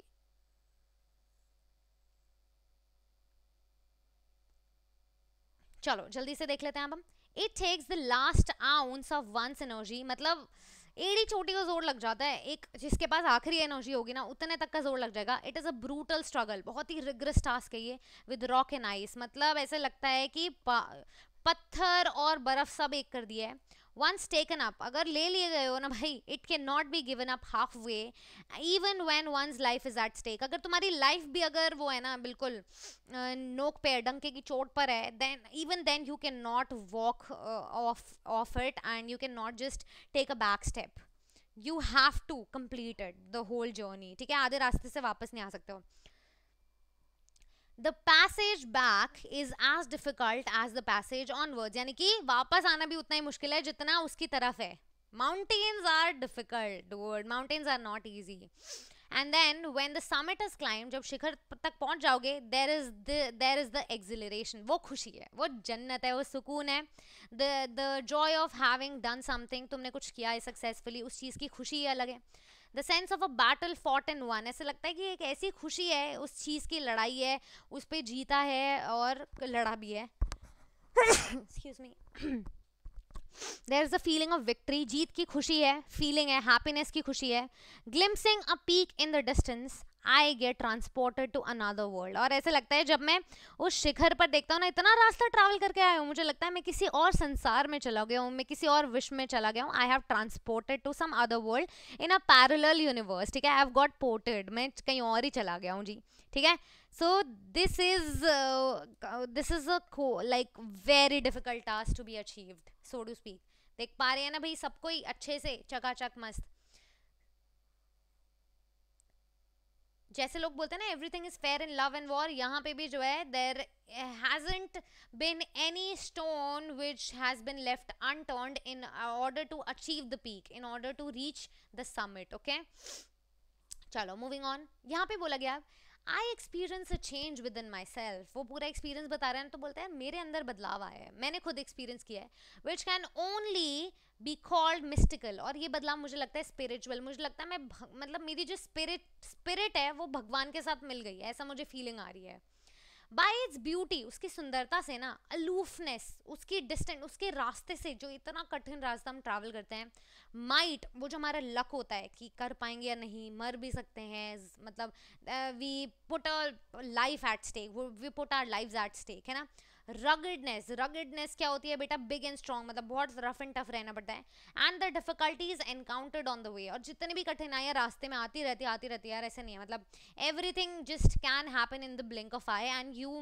चलो जल्दी से देख लेते हैं अब हम it takes the last ounce of one's energy मतलब एड़ी चोटी का जोर लग जाता है एक जिसके पास आखिरी एनर्जी होगी ना उतने तक का जोर लग जाएगा it is a brutal struggle बहुत ही रिग्रस टास्क है ये विद रॉक एंड आइस मतलब ऐसे लगता है कि पत्थर और बर्फ़ सब एक कर दिया है वंस टेकन अप अगर ले लिए गए हो ना भाई it can not be given up halfway even when one's life is at stake अगर तुम्हारी लाइफ भी अगर वो है ना बिल्कुल नोक पे डंके की चोट पर है then even then you can not walk off it and you can not just take a back step you have to complete it the whole journey ठीक है आधे रास्ते से वापस नहीं आ सकते हो the passage back is as difficult as the passage onward यानी कि वापस आना भी उतना ही मुश्किल है जितना उसकी तरफ है mountains are difficult dude mountains are not easy and then when the summit is climb जब शिखर तक पहुंच जाओगे there is there is the exhilaration वो खुशी है वो जन्नत है वो सुकून है the joy of having done something तुमने कुछ किया है सक्सेसफुली उस चीज़ की खुशी ही अलग है the sense of a battle fought and won ऐसा लगता है कि एक ऐसी खुशी है उस चीज़ की लड़ाई है उस पर जीता है और लड़ा भी है excuse me there is a feeling of victory जीत की खुशी है फीलिंग है हैप्पीनेस की खुशी है glimpsing a peak in the distance I get transported to another world और ऐसे लगता है जब मैं उस शिखर पर देखता हूँ ना इतना रास्ता ट्रैवल करके आया हूँ मुझे लगता है मैं किसी और संसार में चला गया हूँ मैं किसी और विश्व में चला गया हूँ I have transported to some other world in a parallel universe ठीक है आई हैव गॉट पोर्टेड मैं कहीं और ही चला गया हूँ जी ठीक है so this is this is a like very difficult task to be be so to speak देख पा रहे हैं ना भाई सबको ही अच्छे से चकाचक मस्त जैसे लोग बोलते हैं ना everything is fair in love and war यहाँ पे भी जो है there hasn't been any stone which has been left unturn in order to achieve the peak in order to reach the summit okay चलो मूविंग ऑन यहाँ पे बोला गया I experience a change within myself वो पूरा experience बता रहे हैं तो बोलते हैं मेरे अंदर बदलाव आया है मैंने खुद एक्सपीरियंस किया है which can only be called mystical और ये बदलाव मुझे लगता है स्पिरिचुअल मुझे लगता है मैं मतलब मेरी जो स्पिरिट स्पिरिट है वो भगवान के साथ मिल गई है ऐसा मुझे फीलिंग आ रही है बाय इट्स ब्यूटी उसकी सुंदरता से ना अलूफनेस उसकी डिस्टेंस उसके रास्ते से जो इतना कठिन रास्ता हम ट्रैवल करते हैं माइट वो जो हमारा लक होता है कि कर पाएंगे या नहीं मर भी सकते हैं मतलब we put our life at stake we put our life at stake है ना रगडनेस रगडनेस क्या होती है बेटा बिग एंड स्ट्रॉन्ग मतलब बहुत रफ एंड टफ रहना पड़ता है and the difficulties encountered on the way और जितनी भी कठिनाइयां रास्ते में आती रहती आती रहती यार ऐसे नहीं है मतलब everything just can happen in the blink of eye and you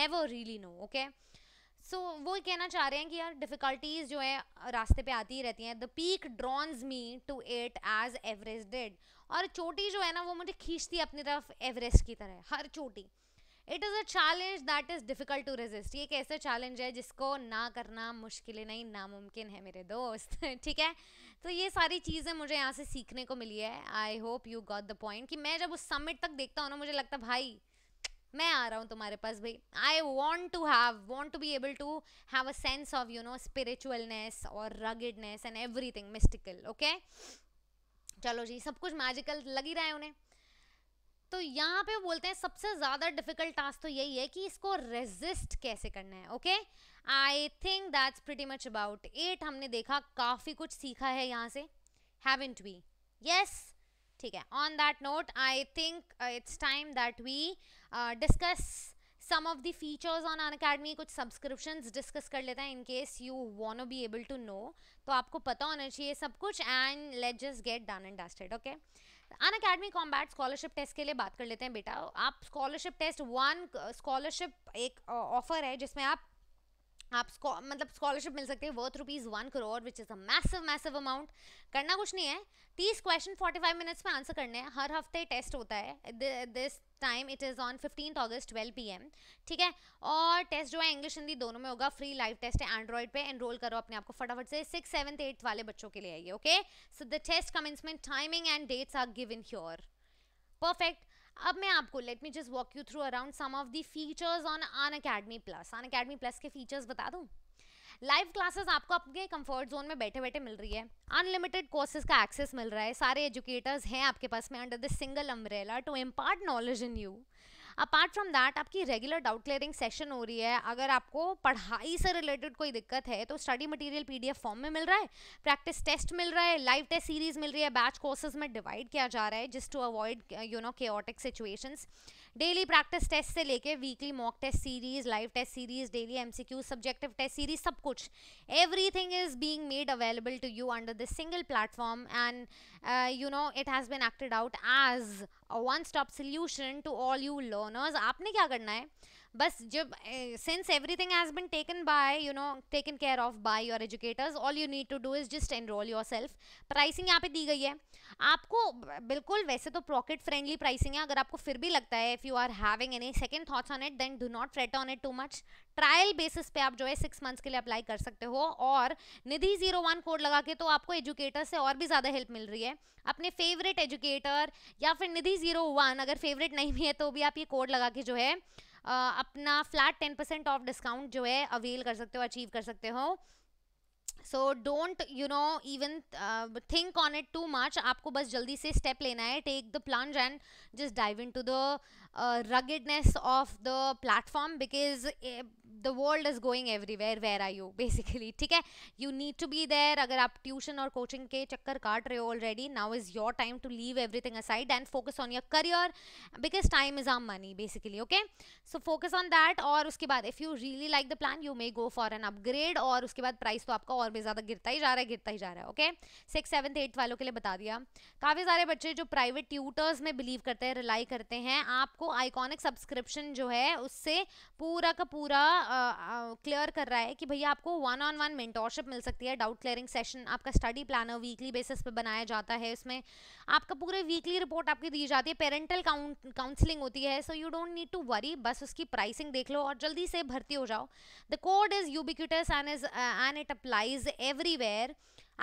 never really know okay so वो कहना चाह रहे हैं कि यार डिफ़िकल्टीज़ जो है रास्ते पे आती ही रहती हैं the peak draws me to it as Everest did और चोटी जो है ना वो मुझे खींचती है अपनी तरफ एवरेस्ट की तरह हर चोटी it is a challenge that is difficult to resist ये एक ऐसा चैलेंज है जिसको ना करना मुश्किल नहीं नामुमकिन है मेरे दोस्त ठीक है तो ये सारी चीज़ें मुझे यहाँ से सीखने को मिली है I hope you got the point कि मैं जब उस समिट तक देखता हूँ ना मुझे लगता भाई मैं आ रहा हूँ तुम्हारे पास भाई I want to have want to be able to have a sense of you know spiritualness और ruggedness and everything mystical okay चलो जी सब कुछ मैजिकल लग ही रहा है उन्हें तो यहाँ पे बोलते हैं सबसे ज़्यादा डिफिकल्ट टास्क तो यही है कि इसको रेजिस्ट कैसे करना है okay I think that's pretty much about it हमने देखा काफ़ी कुछ सीखा है यहाँ से हैवेंट वी यस ठीक है on that note I think it's time that we discuss some of the features on Unacademy कुछ सब्सक्रिप्शन डिस्कस कर लेते हैं in case you want be able to know तो आपको पता होना चाहिए सब कुछ and let just get done and dusted okay Unacademy combat scholarship test के लिए बात कर लेते हैं बेटा आप स्कॉलरशिप टेस्ट वन स्कॉलरशिप एक ऑफर है जिसमें आप आप मतलब स्कॉलरशिप मिल सकती है worth rupees one crore which is a massive massive amount करना कुछ नहीं है तीस क्वेश्चन फोर्टी फाइव मिनट्स में आंसर करने हैं हर हफ्ते टेस्ट होता है this time it is on fifteen August twelve P M ठीक है और टेस्ट जो है इंग्लिश हिंदी दोनों में होगा फ्री लाइव टेस्ट है एंड्रॉइड पे एनरोल करो अपने आप को फटाफट से सिक्स सेवन्थ एट्थ वाले बच्चों के लिए आइए okay so the test commencement timing and dates are in here perfect अब मैं आपको let me just walk you through around some of the features on on academy plus on academy plus के features बता दूँ live classes आपको आपके comfort zone में बैठे बैठे मिल रही है अनलिमिटेड कोर्सेज का एक्सेस मिल रहा है सारे एजुकेटर्स हैं आपके पास में under the single umbrella to impart knowledge in you apart from that आपकी रेगुलर डाउट क्लियरिंग सेशन हो रही है अगर आपको पढ़ाई से रिलेटेड कोई दिक्कत है तो स्टडी मटेरियल पीडीएफ फॉर्म में मिल रहा है प्रैक्टिस टेस्ट मिल रहा है लाइव टेस्ट सीरीज मिल रही है बैच कोर्सेज में डिवाइड किया जा रहा है जिस to avoid you know chaotic situations daily practice test से लेके weekly mock test series live test series daily MCQ subjective test series सब कुछ everything is being made available to you under this single platform and you know it has been acted out as one stop solution to all you learners आपने क्या करना है बस जब since everything has been taken by you know taken care of by your educators all you need to do is just enrol yourself pricing यहाँ पे दी गई है आपको बिल्कुल वैसे तो प्रॉकेट फ्रेंडली प्राइसिंग है अगर आपको फिर भी लगता है if you are having any second thoughts on it then do not fret on it too much trial basis पे आप जो है सिक्स मंथ्स के लिए अप्लाई कर सकते हो और निधि जीरो वन कोड लगा के तो आपको एजुकेटर से और भी ज़्यादा हेल्प मिल रही है अपने फेवरेट एजुकेटर या फिर निधि जीरो वन अगर फेवरेट नहीं भी है तो भी आप ये कोड लगा के जो है अपना flat ten percent off discount जो है अवेल कर सकते हो अचीव कर सकते हो so don't you know even think on it too much आपको बस जल्दी से स्टेप लेना है take the plan and just dive into the ruggedness of the platform because the world is going everywhere where are you basically ठीक है you need to be there अगर आप ट्यूशन और कोचिंग के चक्कर काट रहे हो already now is your time to leave everything aside and focus on your career because time is our money basically okay so focus on that और उसके बाद if you really like the plan you may go for an upgrade और उसके बाद price तो आपका और भी ज़्यादा गिरता ही जा रहा है गिरता ही जा रहा है ओके सिक्स सेवन्थ एट्थ वालों के लिए बता दिया काफ़ी सारे बच्चे जो प्राइवेट ट्यूटर्स में बिलीव करते हैं रिलाई करते हैं आपको आइकॉनिक सब्सक्रिप्शन जो है उससे पूरा का पूरा क्लियर कर रहा है कि भैया आपको वन ऑन वन मेंटोरशिप मिल सकती है डाउट क्लियरिंग सेशन आपका स्टडी प्लानर वीकली बेसिस पे बनाया जाता है उसमें आपका पूरे वीकली रिपोर्ट आपकी दी जाती है पेरेंटल काउंसलिंग होती है so you don't need to worry बस उसकी प्राइसिंग देख लो और जल्दी से भर्ती हो जाओ the code is ubiquitous and is and it applies everywhere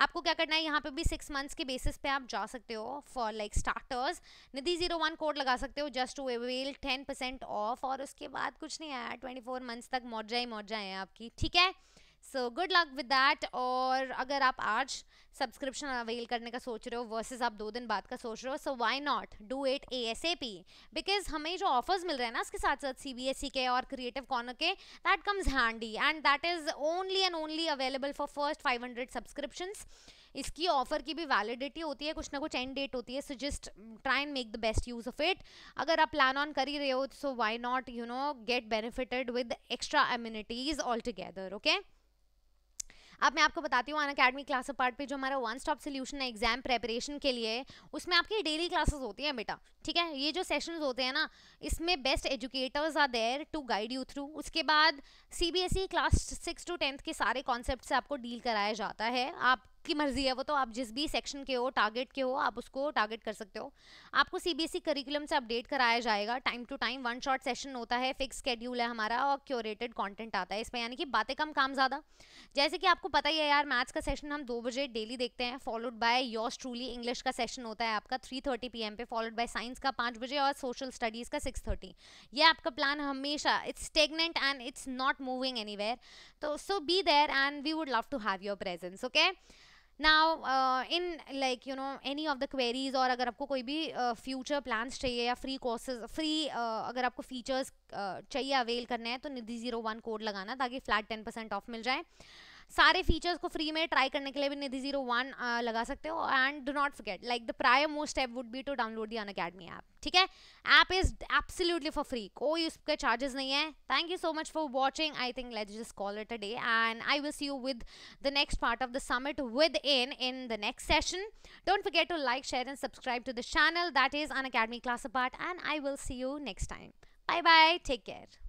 आपको क्या करना है यहाँ पे भी सिक्स मंथ्स के बेसिस पे आप जा सकते हो for like starters Nidhi zero one code लगा सकते हो just to avail ten percent off और उसके बाद कुछ नहीं आया ट्वेंटी फोर मंथ्स तक मौजा ही मौजा है आपकी ठीक है so good luck with that और अगर आप आज सब्सक्रिप्शन अवेल करने का सोच रहे हो वर्सेस आप दो दिन बाद का सोच रहे हो so why not do it A S A P because हमें जो ऑफर्स मिल रहे हैं ना इसके साथ साथ सी बी एस ई के और क्रिएटिव कॉर्नर के that comes handy and that is only and only available for first five hundred subscription इसकी ऑफर की भी वैलिडिटी होती है कुछ ना कुछ एंड डेट होती है so just try and make the best use of it अगर आप प्लान ऑन कर ही रहे हो so why not you know get benefited with extra amenities all together okay अब मैं आपको बताती हूँ अन अकेडमी क्लास पार्ट पे जो हमारा वन स्टॉप सोल्यूशन है एग्जाम प्रेपरेशन के लिए उसमें आपकी डेली क्लासेस होती हैं बेटा ठीक है ये जो सेशंस होते हैं ना इसमें best educators are there to guide you through उसके बाद see class six to tenth के सारे कॉन्सेप्ट से आपको डील कराया जाता है आप आपकी मर्जी है वो तो आप जिस भी सेक्शन के हो टारगेट के हो आप उसको टारगेट कर सकते हो आपको सीबीएसई करिकुलम e से अपडेट कराया जाएगा time to time one shot session होता है फिक्स शेड्यूल है हमारा और क्योरेटेड कंटेंट आता है इसमें यानी कि बातें कम काम ज़्यादा जैसे कि आपको पता ही है यार मैथ्स का सेशन हम दो बजे डेली देखते हैं followed by yours truly English का सेशन होता है आपका थ्री थर्टी पी पे फॉलोड बाय साइंस का पाँच बजे और सोशल स्टडीज़ का सिक्स थर्टी ये आपका प्लान हमेशा it's stagnant and it's not moving any तो so be there and we would love to have your presence okay now in like you know any of the queries और अगर आपको कोई भी future uh, plans चाहिए या free courses free अगर आपको फीचर्स uh, चाहिए अवेल करने हैं तो निधि जीरो वन कोड लगाना ताकि फ्लैट टेन परसेंट ऑफ मिल जाए सारे फीचर्स को फ्री में ट्राई करने के लिए भी निधि जीरो वन लगा सकते हो and do not forget like the prior most step would be to download the Unacademy app ठीक है app is absolutely for free कोई उसके चार्जेस नहीं है thank you so much for watching I think let just call it a day and I will see you with the next part of the summit with in in the next session don't forget to like share and subscribe to the channel that is Unacademy class apart and I will see you next time bye bye take care